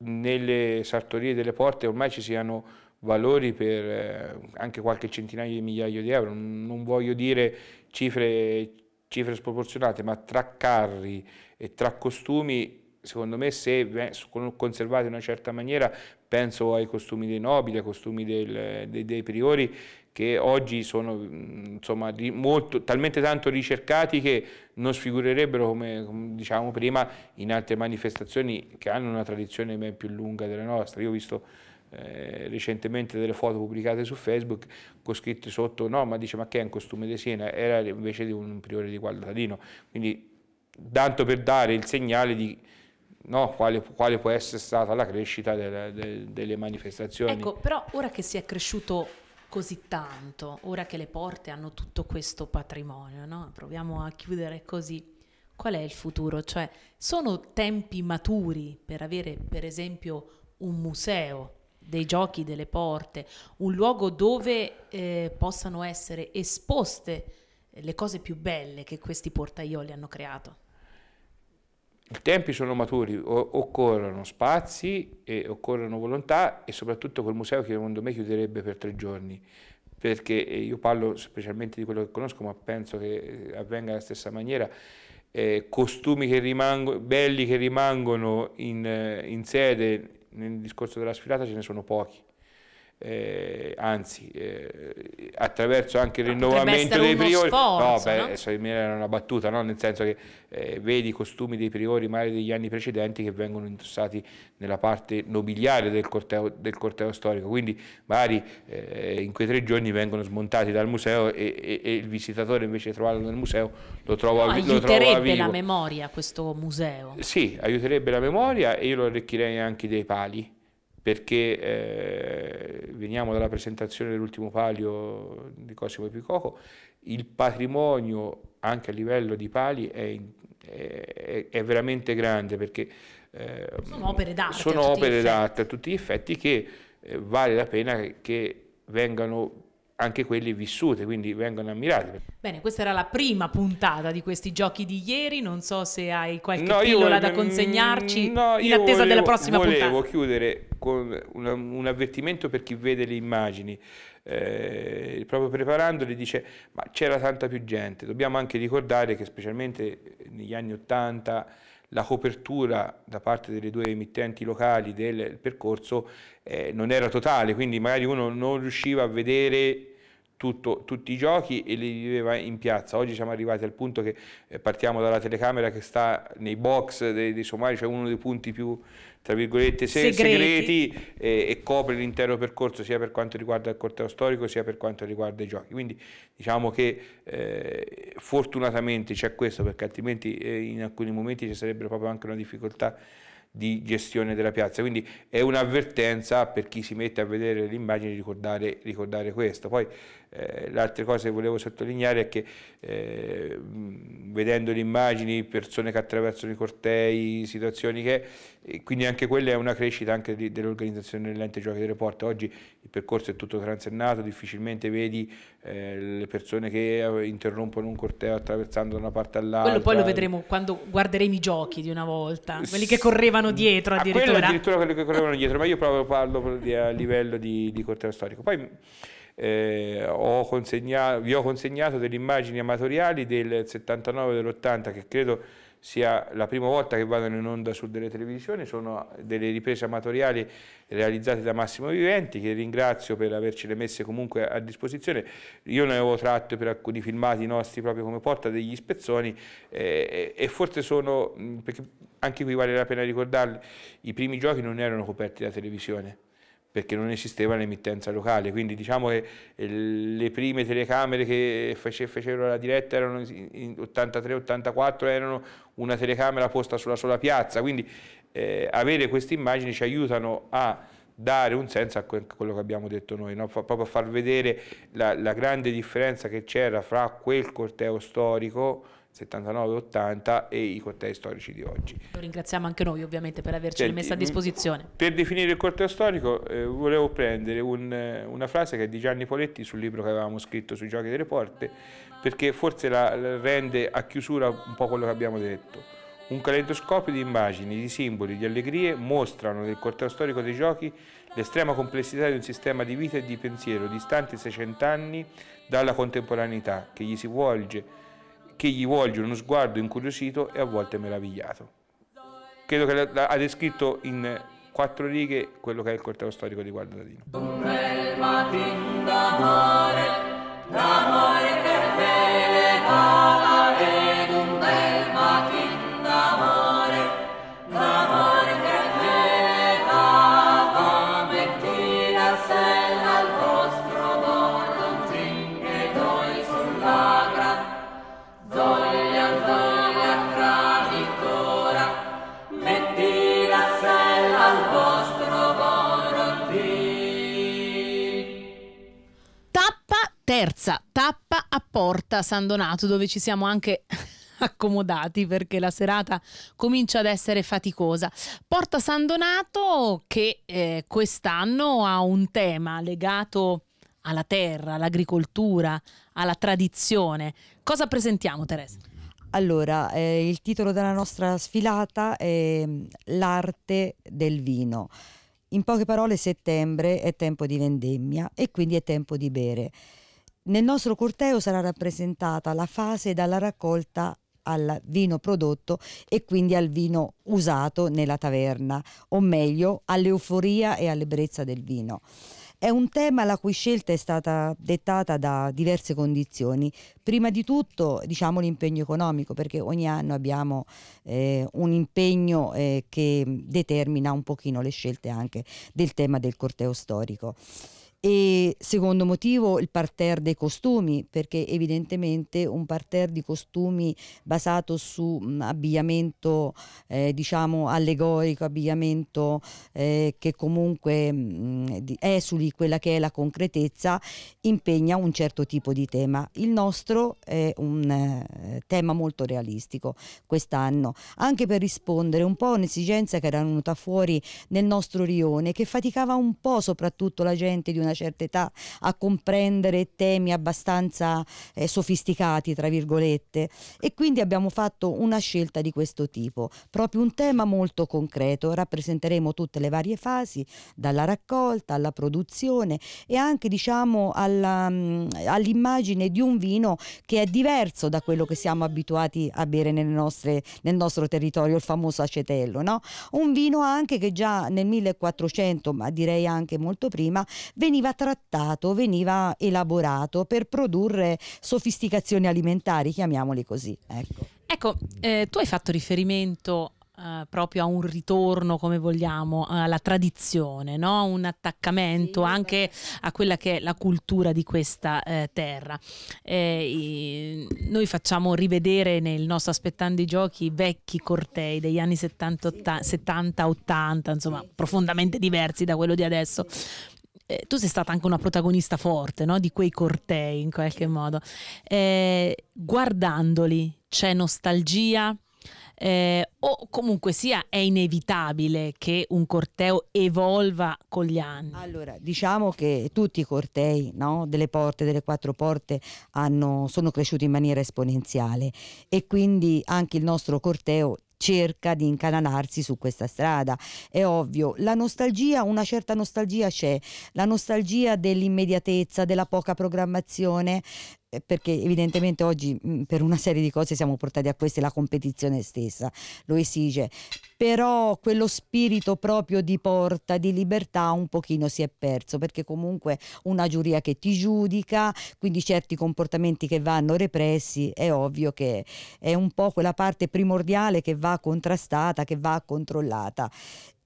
nelle sartorie delle porte ormai ci siano valori per eh, anche qualche centinaio di migliaia di euro, non voglio dire cifre, cifre sproporzionate, ma tra carri e tra costumi secondo me se conservati in una certa maniera penso ai costumi dei nobili, ai costumi del, dei, dei, priori che oggi sono insomma, molto, talmente tanto ricercati che non sfigurerebbero, come, come diciamo prima, in altre manifestazioni che hanno una tradizione ben più lunga della nostra. Io ho visto eh, recentemente delle foto pubblicate su Facebook con scritte sotto no, ma dice ma che è un costume di Siena? Era invece di un priore di Gualdatino. Quindi tanto per dare il segnale di no? quale, quale, può essere stata la crescita delle, delle, manifestazioni. Ecco, però ora che si è cresciuto così tanto, ora che le porte hanno tutto questo patrimonio, no? proviamo a chiudere così. Qual è il futuro? Cioè, sono tempi maturi per avere, per esempio, un museo dei giochi delle porte, un luogo dove eh, possano essere esposte le cose più belle che questi portaioli hanno creato? I tempi sono maturi, occorrono spazi e occorrono volontà e soprattutto quel museo che secondo me chiuderebbe per tre giorni, perché eh, io parlo specialmente di quello che conosco, ma penso che eh, avvenga alla stessa maniera. Eh, costumi che rimangono, belli che rimangono in, eh, in sede, nel discorso della sfilata ce ne sono pochi eh, anzi eh, attraverso anche il rinnovamento dei priori no, beh, no? Adesso mi era una battuta no? nel senso che eh, vedi i costumi dei priori magari degli anni precedenti che vengono indossati nella parte nobiliare del corteo, del corteo storico quindi magari eh, in quei tre giorni vengono smontati dal museo e, e, e il visitatore invece di trovarlo nel museo lo trova, no, vi, lo trova vivo la memoria questo museo sì, aiuterebbe la memoria e io lo arricchirei anche dei pali perché eh, veniamo dalla presentazione dell'ultimo palio di Cosimo Epicoco, il patrimonio anche a livello di pali è, è, è veramente grande perché eh, sono opere d'arte, sono a, tutti opere d'arte a tutti gli effetti che eh, vale la pena che vengano anche quelli vissute, quindi vengono ammirati. Bene, questa era la prima puntata di questi giochi di ieri, non so se hai qualche no, pillola io, da consegnarci no, in attesa io, della prossima volevo puntata. Volevo chiudere un avvertimento per chi vede le immagini, eh, proprio preparandole dice ma c'era tanta più gente, dobbiamo anche ricordare che specialmente eh, negli anni Ottanta la copertura da parte delle due emittenti locali del percorso eh, non era totale, quindi magari uno non riusciva a vedere tutto, tutti i giochi e li viveva in piazza. Oggi siamo arrivati al punto che eh, partiamo dalla telecamera che sta nei box dei, dei somari, cioè uno dei punti più, tra virgolette se- segreti, segreti e-, e copre l'intero percorso sia per quanto riguarda il corteo storico sia per quanto riguarda i giochi. Quindi diciamo che eh, fortunatamente c'è questo perché altrimenti eh, in alcuni momenti ci sarebbe proprio anche una difficoltà di gestione della piazza. Quindi è un'avvertenza per chi si mette a vedere l'immagine ricordare, ricordare questo. Poi eh, l'altra cosa che volevo sottolineare è che eh, vedendo le immagini, persone che attraversano i cortei, situazioni che... quindi anche quella è una crescita anche dell'organizzazione dell'ente giochi di porte. Oggi il percorso è tutto transennato, difficilmente vedi eh, le persone che eh, interrompono un corteo attraversando da una parte all'altra. Quello poi lo vedremo quando guarderemo i giochi di una volta, quelli che correvano dietro ah, addirittura. A quello addirittura quelli che correvano dietro, ma io proprio parlo a livello di, di corteo storico. Poi, eh, ho vi ho consegnato delle immagini amatoriali del 79 e dell'80 che credo sia la prima volta che vadano in onda su delle televisioni, sono delle riprese amatoriali realizzate da Massimo Viventi che ringrazio per avercele messe comunque a disposizione, io ne avevo tratto per alcuni filmati nostri proprio come porta degli spezzoni eh, e forse sono, perché anche qui vale la pena ricordarli, i primi giochi non erano coperti da televisione perché non esisteva l'emittenza locale, quindi diciamo che eh, le prime telecamere che fecero la diretta erano in 83-84, erano una telecamera posta sulla sola piazza, quindi eh, avere queste immagini ci aiutano a dare un senso a quello che abbiamo detto noi, no? proprio a far vedere la, la grande differenza che c'era fra quel corteo storico 79-80 e i cortei storici di oggi. Lo ringraziamo anche noi ovviamente per averci Senti, messo a mm, disposizione. Per definire il corteo storico eh, volevo prendere un, eh, una frase che è di Gianni Poletti sul libro che avevamo scritto sui giochi delle porte perché forse la, la rende a chiusura un po' quello che abbiamo detto. Un caleidoscopio di immagini, di simboli, di allegrie mostrano nel corteo storico dei giochi l'estrema complessità di un sistema di vita e di pensiero distante 600 anni dalla contemporaneità che gli si volge che gli volge uno sguardo incuriosito e a volte meravigliato. Credo che la, ha descritto in quattro righe quello che è il corteo storico di d'amore, d'amore che te le terza tappa a Porta San Donato, dove ci siamo anche accomodati perché la serata comincia ad essere faticosa. Porta San Donato che eh, quest'anno ha un tema legato alla terra, all'agricoltura, alla tradizione. Cosa presentiamo Teresa? Allora, eh, il titolo della nostra sfilata è mm, L'arte del vino. In poche parole, settembre è tempo di vendemmia e quindi è tempo di bere. Nel nostro corteo sarà rappresentata la fase dalla raccolta al vino prodotto e quindi al vino usato nella taverna, o meglio all'euforia e all'ebbrezza del vino. È un tema la cui scelta è stata dettata da diverse condizioni. Prima di tutto diciamo, l'impegno economico, perché ogni anno abbiamo eh, un impegno eh, che determina un pochino le scelte anche del tema del corteo storico. E secondo motivo il parterre dei costumi, perché evidentemente un parterre di costumi basato su mm, abbigliamento eh, diciamo allegorico, abbigliamento eh, che comunque mh, mm, esuli quella che è la concretezza, impegna un certo tipo di tema. Il nostro è un eh, tema molto realistico quest'anno, anche per rispondere un po' a un'esigenza che era venuta fuori nel nostro rione, che faticava un po' soprattutto la gente di una certa età a comprendere temi abbastanza eh, sofisticati, tra virgolette, e quindi abbiamo fatto una scelta di questo tipo, proprio un tema molto concreto, rappresenteremo tutte le varie fasi, dalla raccolta alla produzione e anche diciamo alla, mm, all'immagine di un vino che è diverso da quello che siamo abituati a bere nostre, nel nostro territorio, il famoso acetello, no? un vino anche che già nel 1400, ma direi anche molto prima, veniva veniva trattato, veniva elaborato per produrre sofisticazioni alimentari, chiamiamoli così. Ecco, ecco eh, tu hai fatto riferimento Uh, proprio a un ritorno, come vogliamo, alla tradizione, no? un attaccamento sì, anche a quella che è la cultura di questa eh, terra. Eh, i, noi facciamo rivedere nel nostro Aspettando i Giochi i vecchi cortei degli anni 70-80, sì. insomma, sì. profondamente diversi da quello di adesso eh, tu sei stata anche una protagonista forte no? di quei cortei in qualche modo. Eh, guardandoli c'è nostalgia? Eh, o comunque sia è inevitabile che un corteo evolva con gli anni? Allora, diciamo che tutti i cortei no, delle porte, delle quattro porte, hanno, sono cresciuti in maniera esponenziale e quindi anche il nostro corteo cerca di incanalarsi su questa strada. È ovvio, la nostalgia, una certa nostalgia c'è, la nostalgia dell'immediatezza, della poca programmazione, eh, perché evidentemente oggi mm, per una serie di cose siamo portati a questo e la competizione stessa lo esige però quello spirito proprio di porta, di libertà un pochino si è perso, perché comunque una giuria che ti giudica, quindi certi comportamenti che vanno repressi, è ovvio che è un po' quella parte primordiale che va contrastata, che va controllata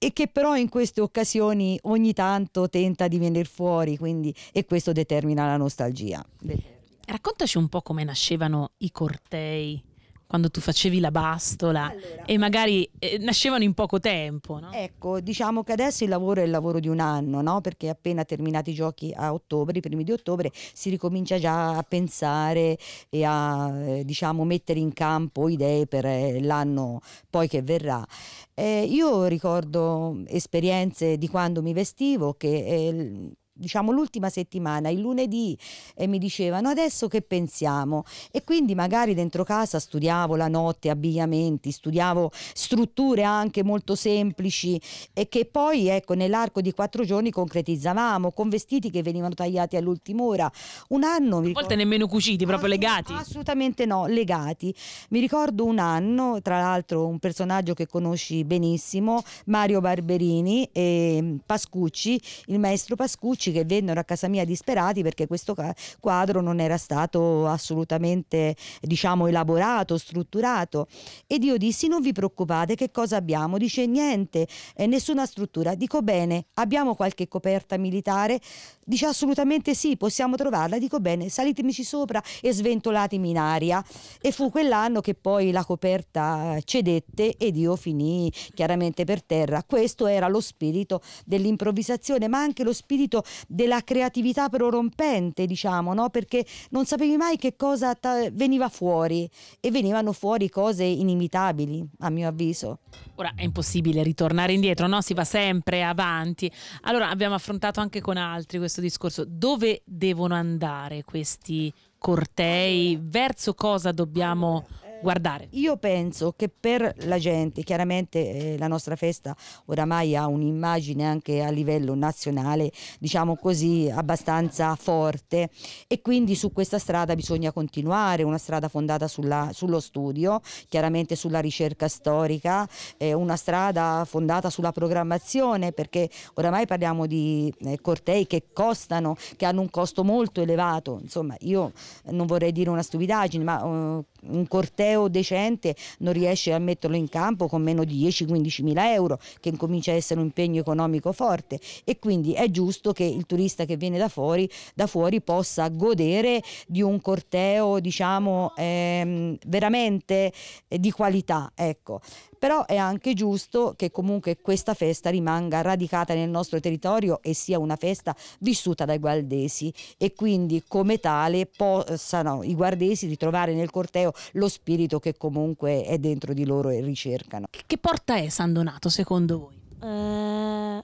e che però in queste occasioni ogni tanto tenta di venire fuori quindi, e questo determina la nostalgia. Determina. Raccontaci un po' come nascevano i cortei quando tu facevi la bastola allora. e magari eh, nascevano in poco tempo. No? Ecco, diciamo che adesso il lavoro è il lavoro di un anno, no? perché appena terminati i giochi a ottobre, i primi di ottobre, si ricomincia già a pensare e a eh, diciamo, mettere in campo idee per eh, l'anno poi che verrà. Eh, io ricordo esperienze di quando mi vestivo che eh, diciamo l'ultima settimana, il lunedì, e mi dicevano adesso che pensiamo? E quindi magari dentro casa studiavo la notte, abbigliamenti, studiavo strutture anche molto semplici e che poi ecco, nell'arco di quattro giorni concretizzavamo con vestiti che venivano tagliati all'ultima ora. Un anno... A volte ricordo, nemmeno cuciti, proprio legati? Assolutamente no, legati. Mi ricordo un anno, tra l'altro un personaggio che conosci benissimo, Mario Barberini e ehm, Pascucci, il maestro Pascucci amici che vennero a casa mia disperati perché questo quadro non era stato assolutamente diciamo elaborato, strutturato ed io dissi non vi preoccupate che cosa abbiamo? Dice niente, eh, nessuna struttura. Dico bene, abbiamo qualche coperta militare? Dice assolutamente sì, possiamo trovarla. Dico bene, salitemici sopra e sventolatemi in aria. E fu quell'anno che poi la coperta cedette ed io finì chiaramente per terra. Questo era lo spirito dell'improvvisazione, ma anche lo spirito della creatività prorompente, diciamo, no? perché non sapevi mai che cosa ta- veniva fuori e venivano fuori cose inimitabili, a mio avviso. Ora è impossibile ritornare indietro, no? si va sempre avanti. Allora abbiamo affrontato anche con altri questo discorso. Dove devono andare questi cortei? Verso cosa dobbiamo guardare. Io penso che per la gente, chiaramente eh, la nostra festa oramai ha un'immagine anche a livello nazionale, diciamo così, abbastanza forte e quindi su questa strada bisogna continuare, una strada fondata sulla, sullo studio, chiaramente sulla ricerca storica, eh, una strada fondata sulla programmazione perché oramai parliamo di eh, cortei che costano, che hanno un costo molto elevato, insomma io non vorrei dire una stupidaggine, ma eh, un corteo decente non riesce a metterlo in campo con meno di 10-15 mila euro, che comincia a essere un impegno economico forte e quindi è giusto che il turista che viene da fuori, da fuori possa godere di un corteo diciamo ehm, veramente eh, di qualità. Ecco però è anche giusto che comunque questa festa rimanga radicata nel nostro territorio e sia una festa vissuta dai gualdesi e quindi come tale possano i guardesi ritrovare nel corteo lo spirito che comunque è dentro di loro e ricercano. Che porta è San Donato secondo voi? Uh...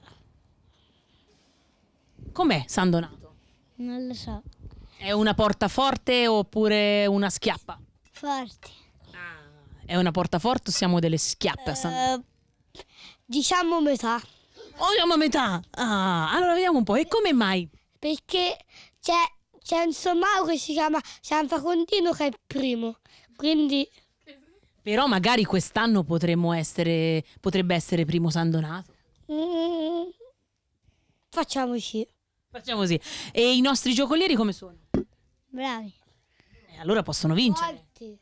Com'è San Donato? Non lo so. È una porta forte oppure una schiappa? Forte. È una portaforte o siamo delle schiappe? Uh, diciamo metà. Oh, siamo a metà! Ah, allora vediamo un po', e come mai? Perché c'è, c'è un sommario che si chiama San Facondino che è il primo, quindi... Però magari quest'anno potremmo essere, potrebbe essere primo San Donato. Mm, facciamoci. Facciamo così. E i nostri giocolieri come sono? Bravi. Eh, allora possono vincere. Forti.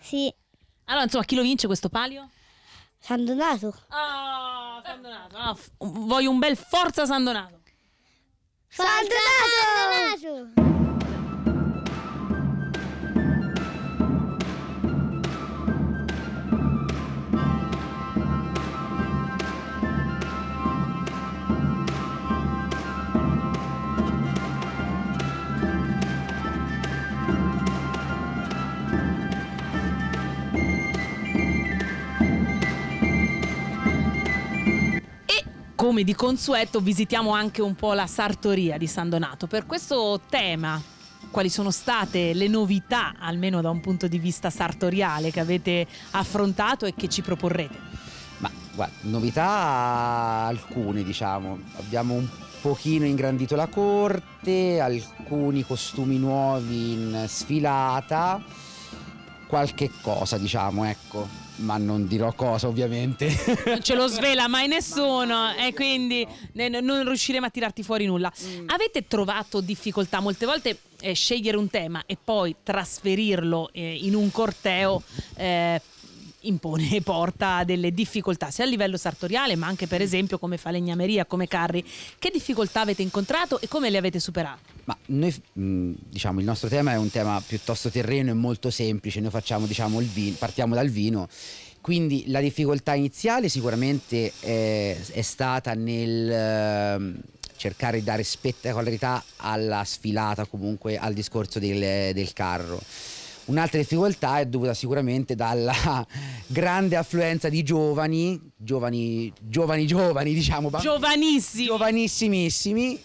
Sì. Allora, insomma, chi lo vince questo palio? San Donato. Ah, oh, San Donato. Ah, f- voglio un bel forza San Donato. San Donato! San Donato! come di consueto visitiamo anche un po' la sartoria di San Donato. Per questo tema quali sono state le novità, almeno da un punto di vista sartoriale, che avete affrontato e che ci proporrete? Ma guarda, novità alcune diciamo, abbiamo un pochino ingrandito la corte, alcuni costumi nuovi in sfilata, qualche cosa diciamo ecco ma non dirò cosa ovviamente. Non ce lo svela mai nessuno e eh, quindi no. non riusciremo a tirarti fuori nulla. Mm. Avete trovato difficoltà molte volte eh, scegliere un tema e poi trasferirlo eh, in un corteo? Eh, impone e porta a delle difficoltà, sia a livello sartoriale, ma anche per esempio come falegnameria, come carri. Che difficoltà avete incontrato e come le avete superate? Ma noi, mm, diciamo, il nostro tema è un tema piuttosto terreno e molto semplice, noi facciamo, diciamo, vino, partiamo dal vino quindi la difficoltà iniziale sicuramente è, è stata nel ehm, cercare di dare spettacolarità alla sfilata, comunque al discorso del, del carro. Un'altra difficoltà è dovuta sicuramente dalla grande affluenza di giovani, giovani, giovani, giovani diciamo. Giovanissimi. Giovanissimissimi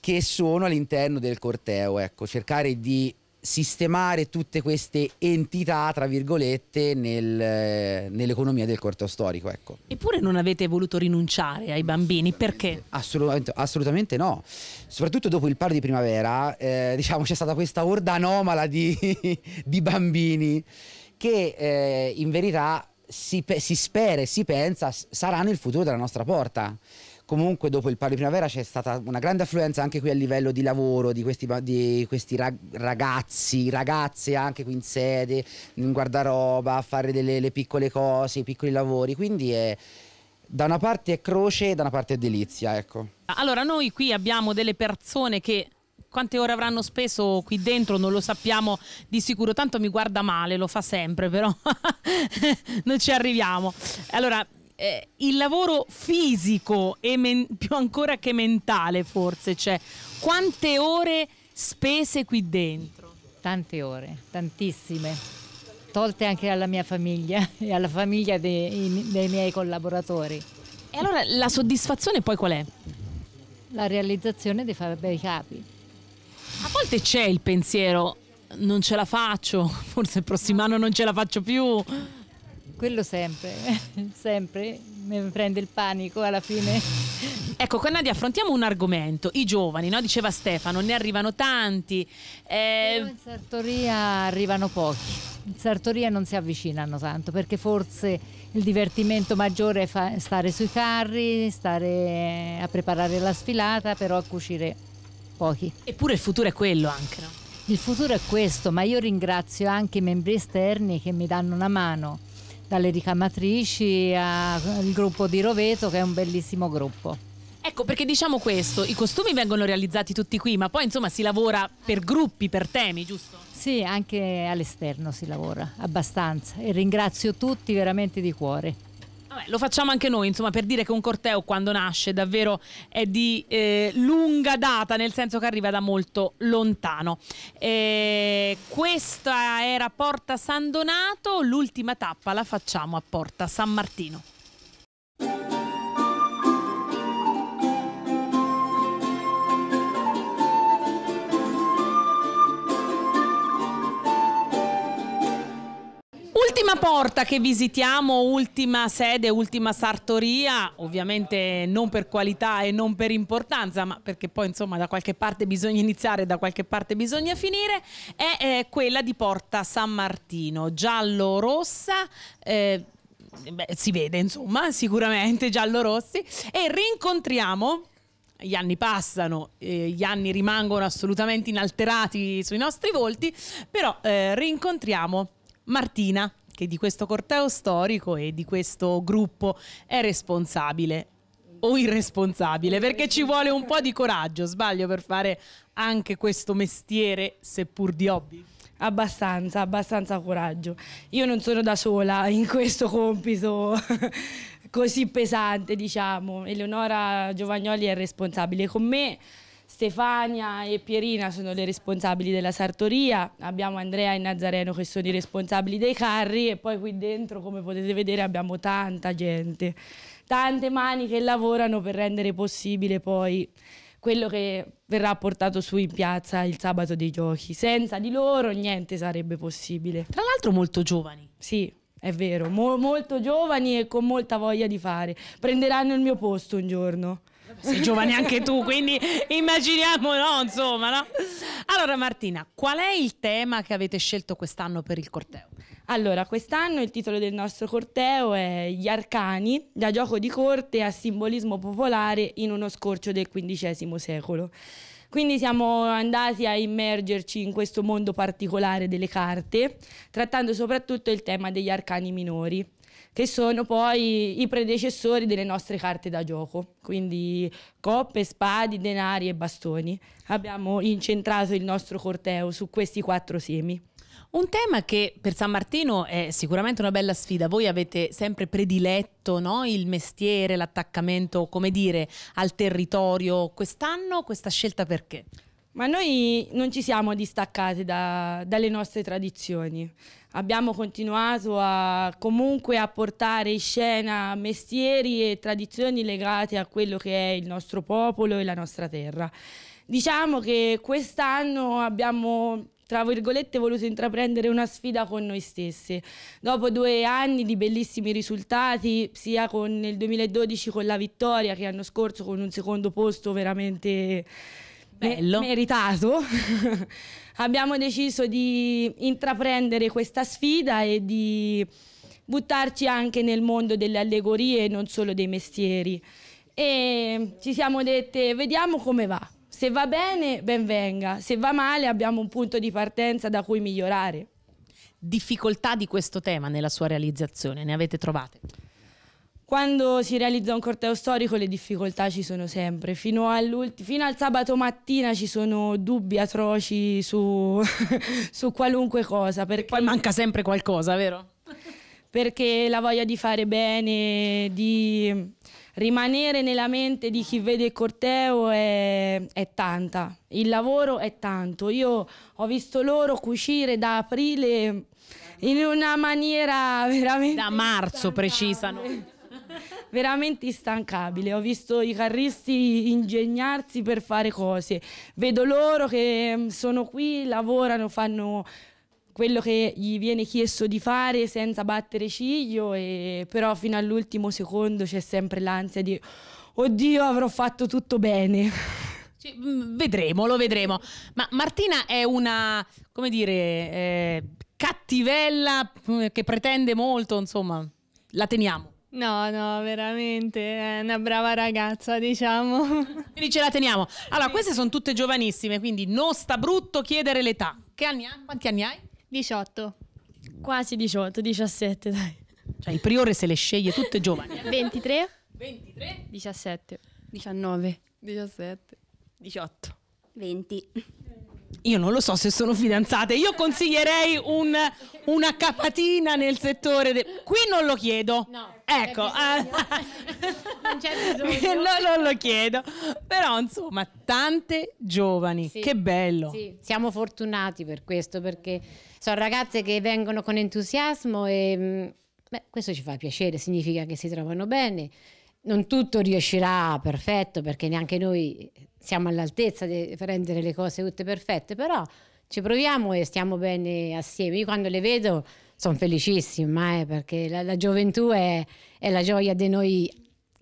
che sono all'interno del corteo. Ecco, cercare di sistemare tutte queste entità, tra virgolette, nel, eh, nell'economia del corto storico. Ecco. Eppure non avete voluto rinunciare ai bambini, perché? Assolutamente, assolutamente no. Soprattutto dopo il paro di primavera, eh, diciamo, c'è stata questa orda anomala di, di bambini che eh, in verità si, si spera e si pensa saranno il futuro della nostra porta comunque dopo il pari primavera c'è stata una grande affluenza anche qui a livello di lavoro di questi, di questi ragazzi, ragazze anche qui in sede, in guardaroba, a fare delle piccole cose, i piccoli lavori, quindi è da una parte è croce e da una parte è delizia, ecco. Allora noi qui abbiamo delle persone che quante ore avranno speso qui dentro non lo sappiamo di sicuro, tanto mi guarda male, lo fa sempre però non ci arriviamo. Allora eh, il lavoro fisico e men- più ancora che mentale forse c'è. Cioè, quante ore spese qui dentro? Tante ore, tantissime, tolte anche alla mia famiglia e alla famiglia dei, dei miei collaboratori. E allora la soddisfazione poi qual è? La realizzazione dei bei capi. A volte c'è il pensiero, non ce la faccio, forse il prossimo anno non ce la faccio più quello sempre, sempre mi prende il panico alla fine. Ecco, con Nadia affrontiamo un argomento, i giovani, no? diceva Stefano, ne arrivano tanti. Eh... in sartoria arrivano pochi, in sartoria non si avvicinano tanto perché forse il divertimento maggiore è stare sui carri, stare a preparare la sfilata, però a cucire pochi. Eppure il futuro è quello anche, no? Il futuro è questo, ma io ringrazio anche i membri esterni che mi danno una mano dalle ricamatrici al gruppo di Roveto che è un bellissimo gruppo. Ecco, perché diciamo questo, i costumi vengono realizzati tutti qui, ma poi insomma si lavora per gruppi, per temi, giusto? Sì, anche all'esterno si lavora abbastanza e ringrazio tutti veramente di cuore. Vabbè, lo facciamo anche noi, insomma, per dire che un corteo quando nasce davvero è di eh, lunga data, nel senso che arriva da molto lontano. E eh, questa era Porta San Donato, l'ultima tappa la facciamo a Porta San Martino. Ultima porta che visitiamo, ultima sede, ultima sartoria, ovviamente non per qualità e non per importanza, ma perché poi insomma da qualche parte bisogna iniziare, e da qualche parte bisogna finire, è eh, quella di Porta San Martino, giallo-rossa. Eh, beh, si vede insomma sicuramente giallo-rossi e rincontriamo gli anni passano, eh, gli anni rimangono assolutamente inalterati sui nostri volti, però eh, rincontriamo Martina che di questo corteo storico e di questo gruppo è responsabile o irresponsabile, perché ci vuole un po' di coraggio, sbaglio, per fare anche questo mestiere, seppur di hobby. Abbastanza, abbastanza coraggio. Io non sono da sola in questo compito così pesante, diciamo. Eleonora Giovagnoli è responsabile con me Stefania e Pierina sono le responsabili della sartoria, abbiamo Andrea e Nazareno che sono i responsabili dei carri e poi qui dentro come potete vedere abbiamo tanta gente, tante mani che lavorano per rendere possibile poi quello che verrà portato su in piazza il sabato dei giochi. Senza di loro niente sarebbe possibile. Tra l'altro molto giovani. Sì, è vero, mo molto giovani e con molta voglia di fare. Prenderanno il mio posto un giorno sei giovane anche tu, quindi immaginiamo, no, insomma, no? Allora Martina, qual è il tema che avete scelto quest'anno per il corteo? Allora, quest'anno il titolo del nostro corteo è Gli arcani, da gioco di corte a simbolismo popolare in uno scorcio del XV secolo. Quindi siamo andati a immergerci in questo mondo particolare delle carte, trattando soprattutto il tema degli arcani minori che sono poi i predecessori delle nostre carte da gioco, quindi coppe, spadi, denari e bastoni. Abbiamo incentrato il nostro corteo su questi quattro semi. Un tema che per San Martino è sicuramente una bella sfida. Voi avete sempre prediletto no? il mestiere, l'attaccamento, come dire, al territorio. Quest'anno questa scelta perché? Ma noi non ci siamo distaccati da, dalle nostre tradizioni abbiamo continuato a, comunque a portare in scena mestieri e tradizioni legate a quello che è il nostro popolo e la nostra terra. Diciamo che quest'anno abbiamo tra virgolette voluto intraprendere una sfida con noi stesse. Dopo due anni di bellissimi risultati, sia con il 2012 con la vittoria che l'anno scorso con un secondo posto veramente Bello. meritato. Abbiamo deciso di intraprendere questa sfida e di buttarci anche nel mondo delle allegorie e non solo dei mestieri. E ci siamo dette, vediamo come va. Se va bene, ben venga. Se va male, abbiamo un punto di partenza da cui migliorare. Difficoltà di questo tema nella sua realizzazione, ne avete trovate? Quando si realizza un corteo storico le difficoltà ci sono sempre, fino, fino al sabato mattina ci sono dubbi atroci su, su qualunque cosa. Perché... poi manca sempre qualcosa, vero? perché la voglia di fare bene, di rimanere nella mente di chi vede il corteo è, è, tanta. Il lavoro è tanto. Io ho visto loro cucire da aprile in una maniera veramente... Da marzo, precisano veramente instancabile. Ho visto i carristi ingegnarsi per fare cose. Vedo loro che mm, sono qui, lavorano, fanno quello che gli viene chiesto di fare senza battere ciglio, e, però fino all'ultimo secondo c'è sempre l'ansia di oddio avrò fatto tutto bene. Cioè, vedremo, lo vedremo. Ma Martina è una, come dire, eh, cattivella mm, che pretende molto, insomma, la teniamo. No, no, veramente, è una brava ragazza, diciamo. Quindi ce la teniamo. Allora, queste sono tutte giovanissime, quindi non sta brutto chiedere l'età. Che anni hai? Quanti anni hai? 18. Quasi 18, 17, dai. Cioè, il priore se le sceglie tutte giovani. 23? 23? 17. 19. 17. 18. 20. Io non lo so se sono fidanzate, io consiglierei un, una capatina nel settore del... Qui non lo chiedo. No, ecco, ah, non c'è bisogno. no, non lo chiedo. Però insomma, tante giovani, sì, che bello. Sì. Siamo fortunati per questo perché sono ragazze che vengono con entusiasmo e mm, beh, questo ci fa piacere, significa che si trovano bene non tutto riuscirà perfetto perché neanche noi siamo all'altezza di rendere le cose tutte perfette, però ci proviamo e stiamo bene assieme. Io quando le vedo sono felicissima eh, perché la, la gioventù è, è, la gioia di noi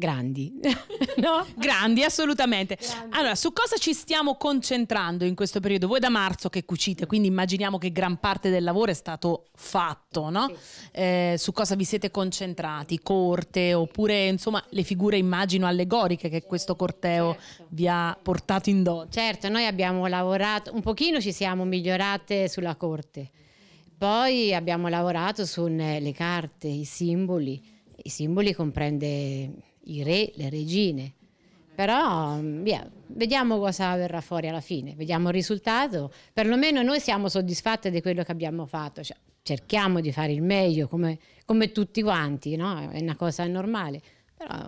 grandi. no? Grandi, assolutamente. Grandi. Allora, su cosa ci stiamo concentrando in questo periodo? Voi da marzo che cucite, quindi immaginiamo che gran parte del lavoro è stato fatto, no? Sì. Eh, su cosa vi siete concentrati? Corte oppure insomma le figure immagino allegoriche che questo corteo certo. vi ha portato in dote? Certo, noi abbiamo lavorato, un pochino ci siamo migliorate sulla corte. Poi abbiamo lavorato sulle eh, carte, i simboli. I simboli comprende i re, le regine. Però mm, via, vediamo cosa verrà fuori alla fine, vediamo il risultato. Perlomeno noi siamo soddisfatti di quello che abbiamo fatto. Cioè, cerchiamo di fare il meglio come, come tutti quanti, no? È una cosa normale. Però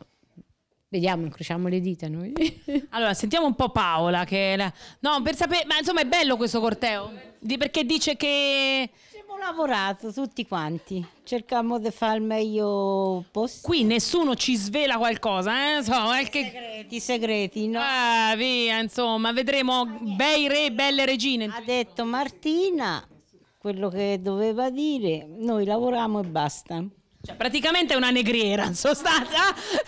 Vediamo, incrociamo le dita noi. allora, sentiamo un po' Paola che... La... No, per sapere... Ma insomma è bello questo corteo, perché dice che lavorato tutti quanti, Cerchiamo di fare il meglio possibile. Qui nessuno ci svela qualcosa, eh? So, qualche... I segreti, segreti, no? Ah, via, insomma, vedremo bei re e belle regine. Ha detto Martina quello che doveva dire, noi lavoriamo e basta. Cioè, praticamente è una negriera, in sostanza.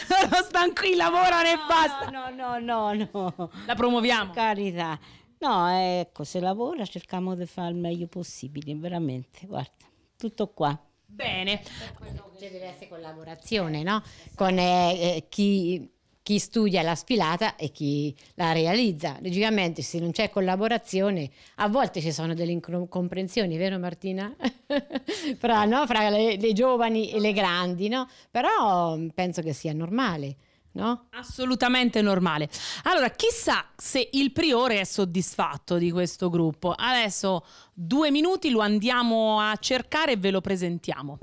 Loro stanno lavorano no, e basta. No, no, no, no. La promuoviamo. Carità. No, ecco, se lavora cerchiamo di fare il meglio possibile, veramente, guarda, tutto qua. Bene. C'è cioè, deve essere collaborazione, no? Con eh, eh, chi, chi, studia la sfilata e chi la realizza. Logicamente, se non c'è collaborazione, a volte ci sono delle incomprensioni, vero Martina? Fra, no? Fra le, le, giovani e le grandi, no? Però mm, penso che sia normale no? Assolutamente normale. Allora, chissà se il priore è soddisfatto di questo gruppo. Adesso due minuti lo andiamo a cercare e ve lo presentiamo.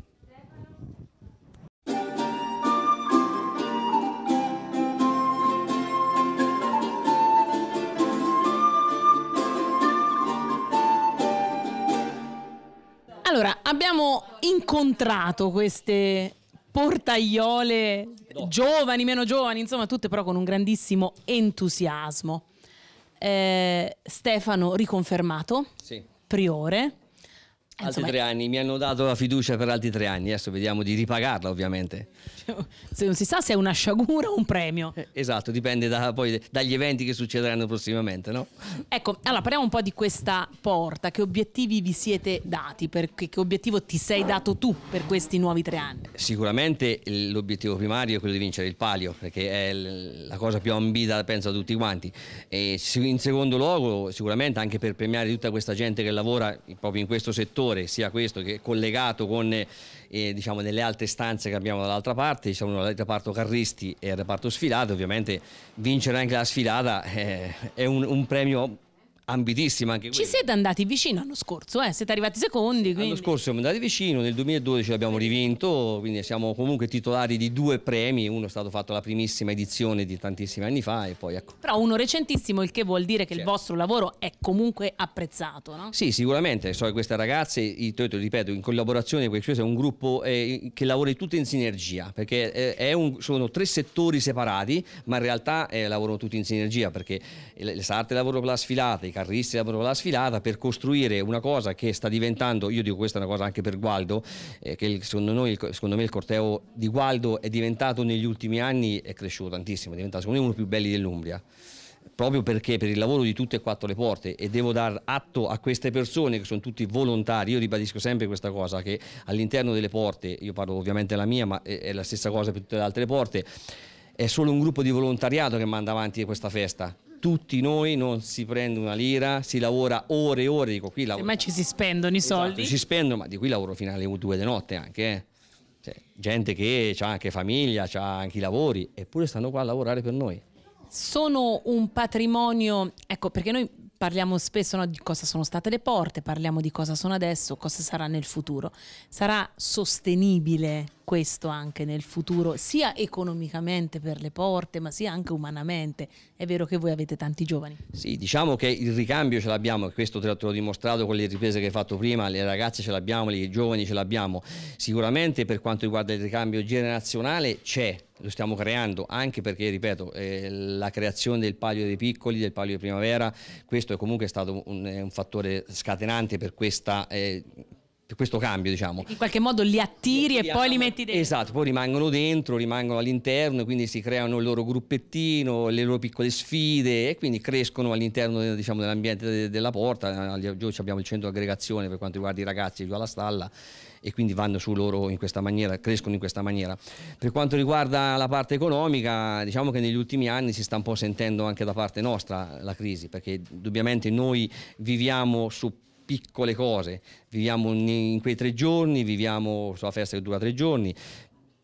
Allora, abbiamo incontrato queste portaiole, no. giovani, meno giovani, insomma tutte però con un grandissimo entusiasmo. Eh, Stefano riconfermato, sì. priore, altri tre anni, mi hanno dato la fiducia per altri tre anni, adesso vediamo di ripagarla ovviamente. Cioè, non si sa se è una sciagura o un premio. Eh, esatto, dipende da, poi, dagli eventi che succederanno prossimamente, no? Ecco, allora parliamo un po' di questa porta, che obiettivi vi siete dati, perché, che obiettivo ti sei dato tu per questi nuovi tre anni? Sicuramente l'obiettivo primario è quello di vincere il palio, perché è la cosa più ambita penso a tutti quanti. E in secondo luogo sicuramente anche per premiare tutta questa gente che lavora proprio in questo settore, settore, sia questo che collegato con eh, eh diciamo, nelle altre stanze che abbiamo dall'altra parte, diciamo il reparto carristi e il reparto sfilate, ovviamente vincere anche la sfilata eh, è un, un premio ambitissima anche quella. Ci siete andati vicino l'anno scorso, eh? siete arrivati secondi. Quindi. L'anno scorso siamo andati vicino, nel 2012 l'abbiamo rivinto, quindi siamo comunque titolari di due premi, uno è stato fatto alla primissima edizione di tantissimi anni fa e poi ecco. Però uno recentissimo, il che vuol dire che certo. il vostro lavoro è comunque apprezzato, no? Sì, sicuramente, so che queste ragazze, io te lo ripeto, in collaborazione, perché questo è un gruppo eh, che lavora tutto in sinergia, perché eh, un, sono tre settori separati, ma in realtà eh, lavorano tutti in sinergia, perché le, le sarte lavorano per la sfilata, carristi elaborano la sfilata per costruire una cosa che sta diventando, io dico questa è una cosa anche per Gualdo, eh, che secondo, noi, secondo me il corteo di Gualdo è diventato negli ultimi anni, è cresciuto tantissimo, è diventato secondo me uno dei più belli dell'Umbria proprio perché per il lavoro di tutte e quattro le porte e devo dar atto a queste persone che sono tutti volontari, io ribadisco sempre questa cosa che all'interno delle porte, io parlo ovviamente la mia ma è la stessa cosa per tutte le altre porte, è solo un gruppo di volontariato che manda avanti questa festa tutti noi, non si prende una lira, si lavora ore e ore, dico qui lavoro. Ma ci si spendono i esatto, soldi. Esatto, si spendono, ma di qui lavoro fino alle 2 di notte anche, eh. cioè, gente che ha anche famiglia, ha anche i lavori, eppure stanno qua a lavorare per noi sono un patrimonio, ecco perché noi Parliamo spesso no, di cosa sono state le porte, parliamo di cosa sono adesso, cosa sarà nel futuro. Sarà sostenibile questo anche nel futuro, sia economicamente per le porte, ma sia anche umanamente. È vero che voi avete tanti giovani. Sì, diciamo che il ricambio ce l'abbiamo, questo te l'ho dimostrato con le riprese che hai fatto prima, le ragazze ce l'abbiamo, i giovani ce l'abbiamo. Sicuramente per quanto riguarda il ricambio generazionale c'è lo stiamo creando anche perché, ripeto, eh, la creazione del palio dei piccoli, del palio di primavera, questo è comunque stato un, un fattore scatenante per questa... Eh, questo cambio, diciamo. In qualche modo li attiri e, e poi li metti dentro. Esatto, poi rimangono dentro, rimangono all'interno, quindi si creano il loro gruppettino, le loro piccole sfide e quindi crescono all'interno diciamo, dell'ambiente della porta. Abbiamo il centro aggregazione per quanto riguarda i ragazzi giù alla stalla e quindi vanno su loro in questa maniera, crescono in questa maniera. Per quanto riguarda la parte economica, diciamo che negli ultimi anni si sta un po' sentendo anche da parte nostra la crisi, perché indubbiamente noi viviamo su piccole cose, viviamo in quei tre giorni, viviamo sulla festa che dura tre giorni,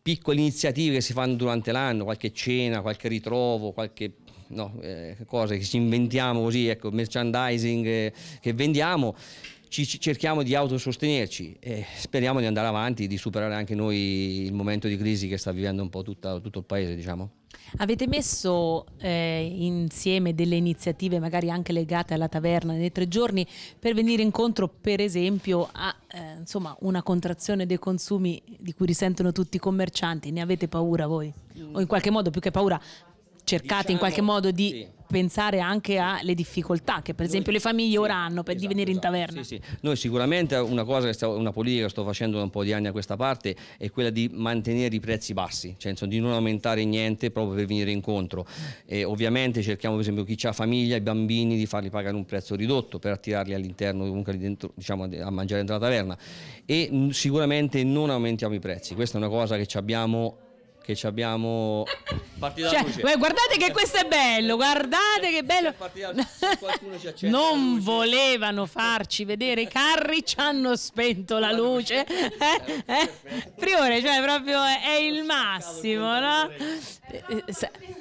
piccole iniziative che si fanno durante l'anno, qualche cena, qualche ritrovo, qualche no, eh, cosa che ci inventiamo così, ecco, merchandising eh, che vendiamo ci, cerchiamo di autosostenerci e speriamo di andare avanti, di superare anche noi il momento di crisi che sta vivendo un po' tutta, tutto il paese, diciamo. Avete messo eh, insieme delle iniziative magari anche legate alla taverna nei tre giorni per venire incontro per esempio a eh, insomma, una contrazione dei consumi di cui risentono tutti i commercianti, ne avete paura voi? O in qualche modo più che paura cercate diciamo, in qualche modo di sì. pensare anche alle difficoltà che per esempio Noi, le famiglie sì, ora hanno per esatto, divenire in esatto, esatto. taverna. Sì, sì. Noi sicuramente una cosa che sto, una politica che sto facendo da un po' di anni a questa parte è quella di mantenere i prezzi bassi, cioè insomma, di non aumentare niente proprio per venire incontro. E ovviamente cerchiamo per esempio chi ha famiglia, i bambini, di farli pagare un prezzo ridotto per attirarli all'interno, comunque dentro, diciamo, a mangiare dentro la taverna e mh, sicuramente non aumentiamo i prezzi, questa è una cosa che ci abbiamo che abbiamo... Cioè, guardate che questo è bello, guardate che bello. Non volevano farci vedere i carri, ci hanno spento la luce. Eh? Eh? Priore, cioè proprio è il massimo, no? Eh, eh,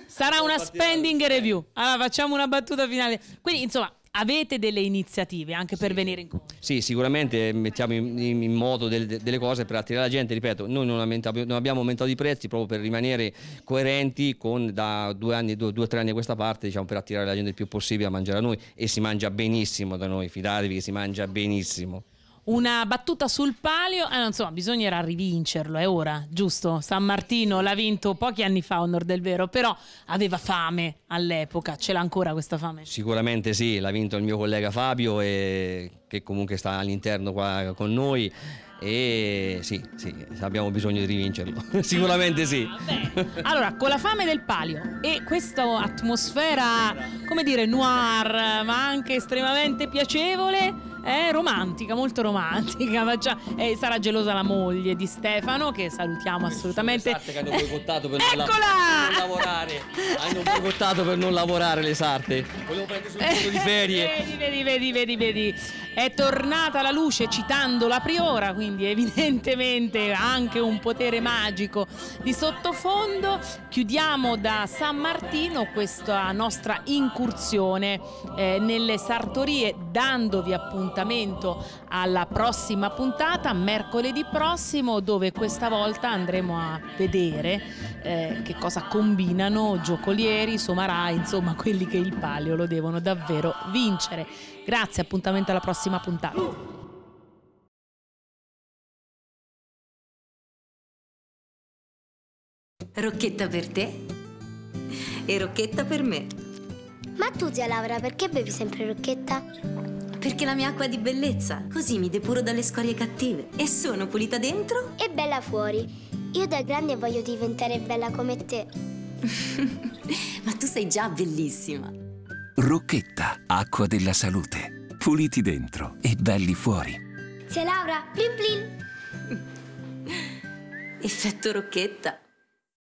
sarà una spending review. Allora facciamo una battuta finale. Quindi, insomma, avete delle iniziative anche per sì, venire incontro? Sì, sicuramente mettiamo in, in, moto del, delle cose per attirare la gente, ripeto, noi non, non, abbiamo aumentato i prezzi proprio per rimanere coerenti con da due anni, due, due tre anni a questa parte, diciamo, per attirare la gente il più possibile a mangiare a noi e si mangia benissimo da noi, fidatevi che si mangia benissimo una battuta sul palio, eh, insomma bisognerà rivincerlo, è ora, giusto? San Martino l'ha vinto pochi anni fa, onor del vero, però aveva fame all'epoca, ce l'ha ancora questa fame? Sicuramente sì, l'ha vinto il mio collega Fabio e... che comunque sta all'interno qua con noi e sì, sì, abbiamo bisogno di rivincerlo, sicuramente sì. Ah, allora, con la fame del palio e questa atmosfera, come dire, noir, ma anche estremamente piacevole, è romantica, molto romantica. Ma già, eh, sarà gelosa la moglie di Stefano, che salutiamo assolutamente. Le sarte che hanno boicottato per, non, la- non lavorare. Hanno boicottato per non lavorare le sarte. Volevo prendere sul foto di ferie. vedi, vedi, vedi, vedi. vedi è tornata la luce citando la priora, quindi evidentemente anche un potere magico di sottofondo. Chiudiamo da San Martino questa nostra incursione eh, nelle sartorie dandovi appuntamento alla prossima puntata mercoledì prossimo dove questa volta andremo a vedere eh, che cosa combinano giocolieri, somarai, insomma quelli che il palio lo devono davvero vincere. Grazie, appuntamento alla prossima puntata. Rocchetta per te e rocchetta per me. Ma tu, zia Laura, perché bevi sempre rocchetta? Perché la mia acqua è di bellezza, così mi depuro dalle scorie cattive e sono pulita dentro e bella fuori. Io da grande voglio diventare bella come te. Ma tu sei già bellissima. Rocchetta, acqua della salute. Puliti dentro e belli fuori. Zia Laura, plin plin! Effetto Rocchetta.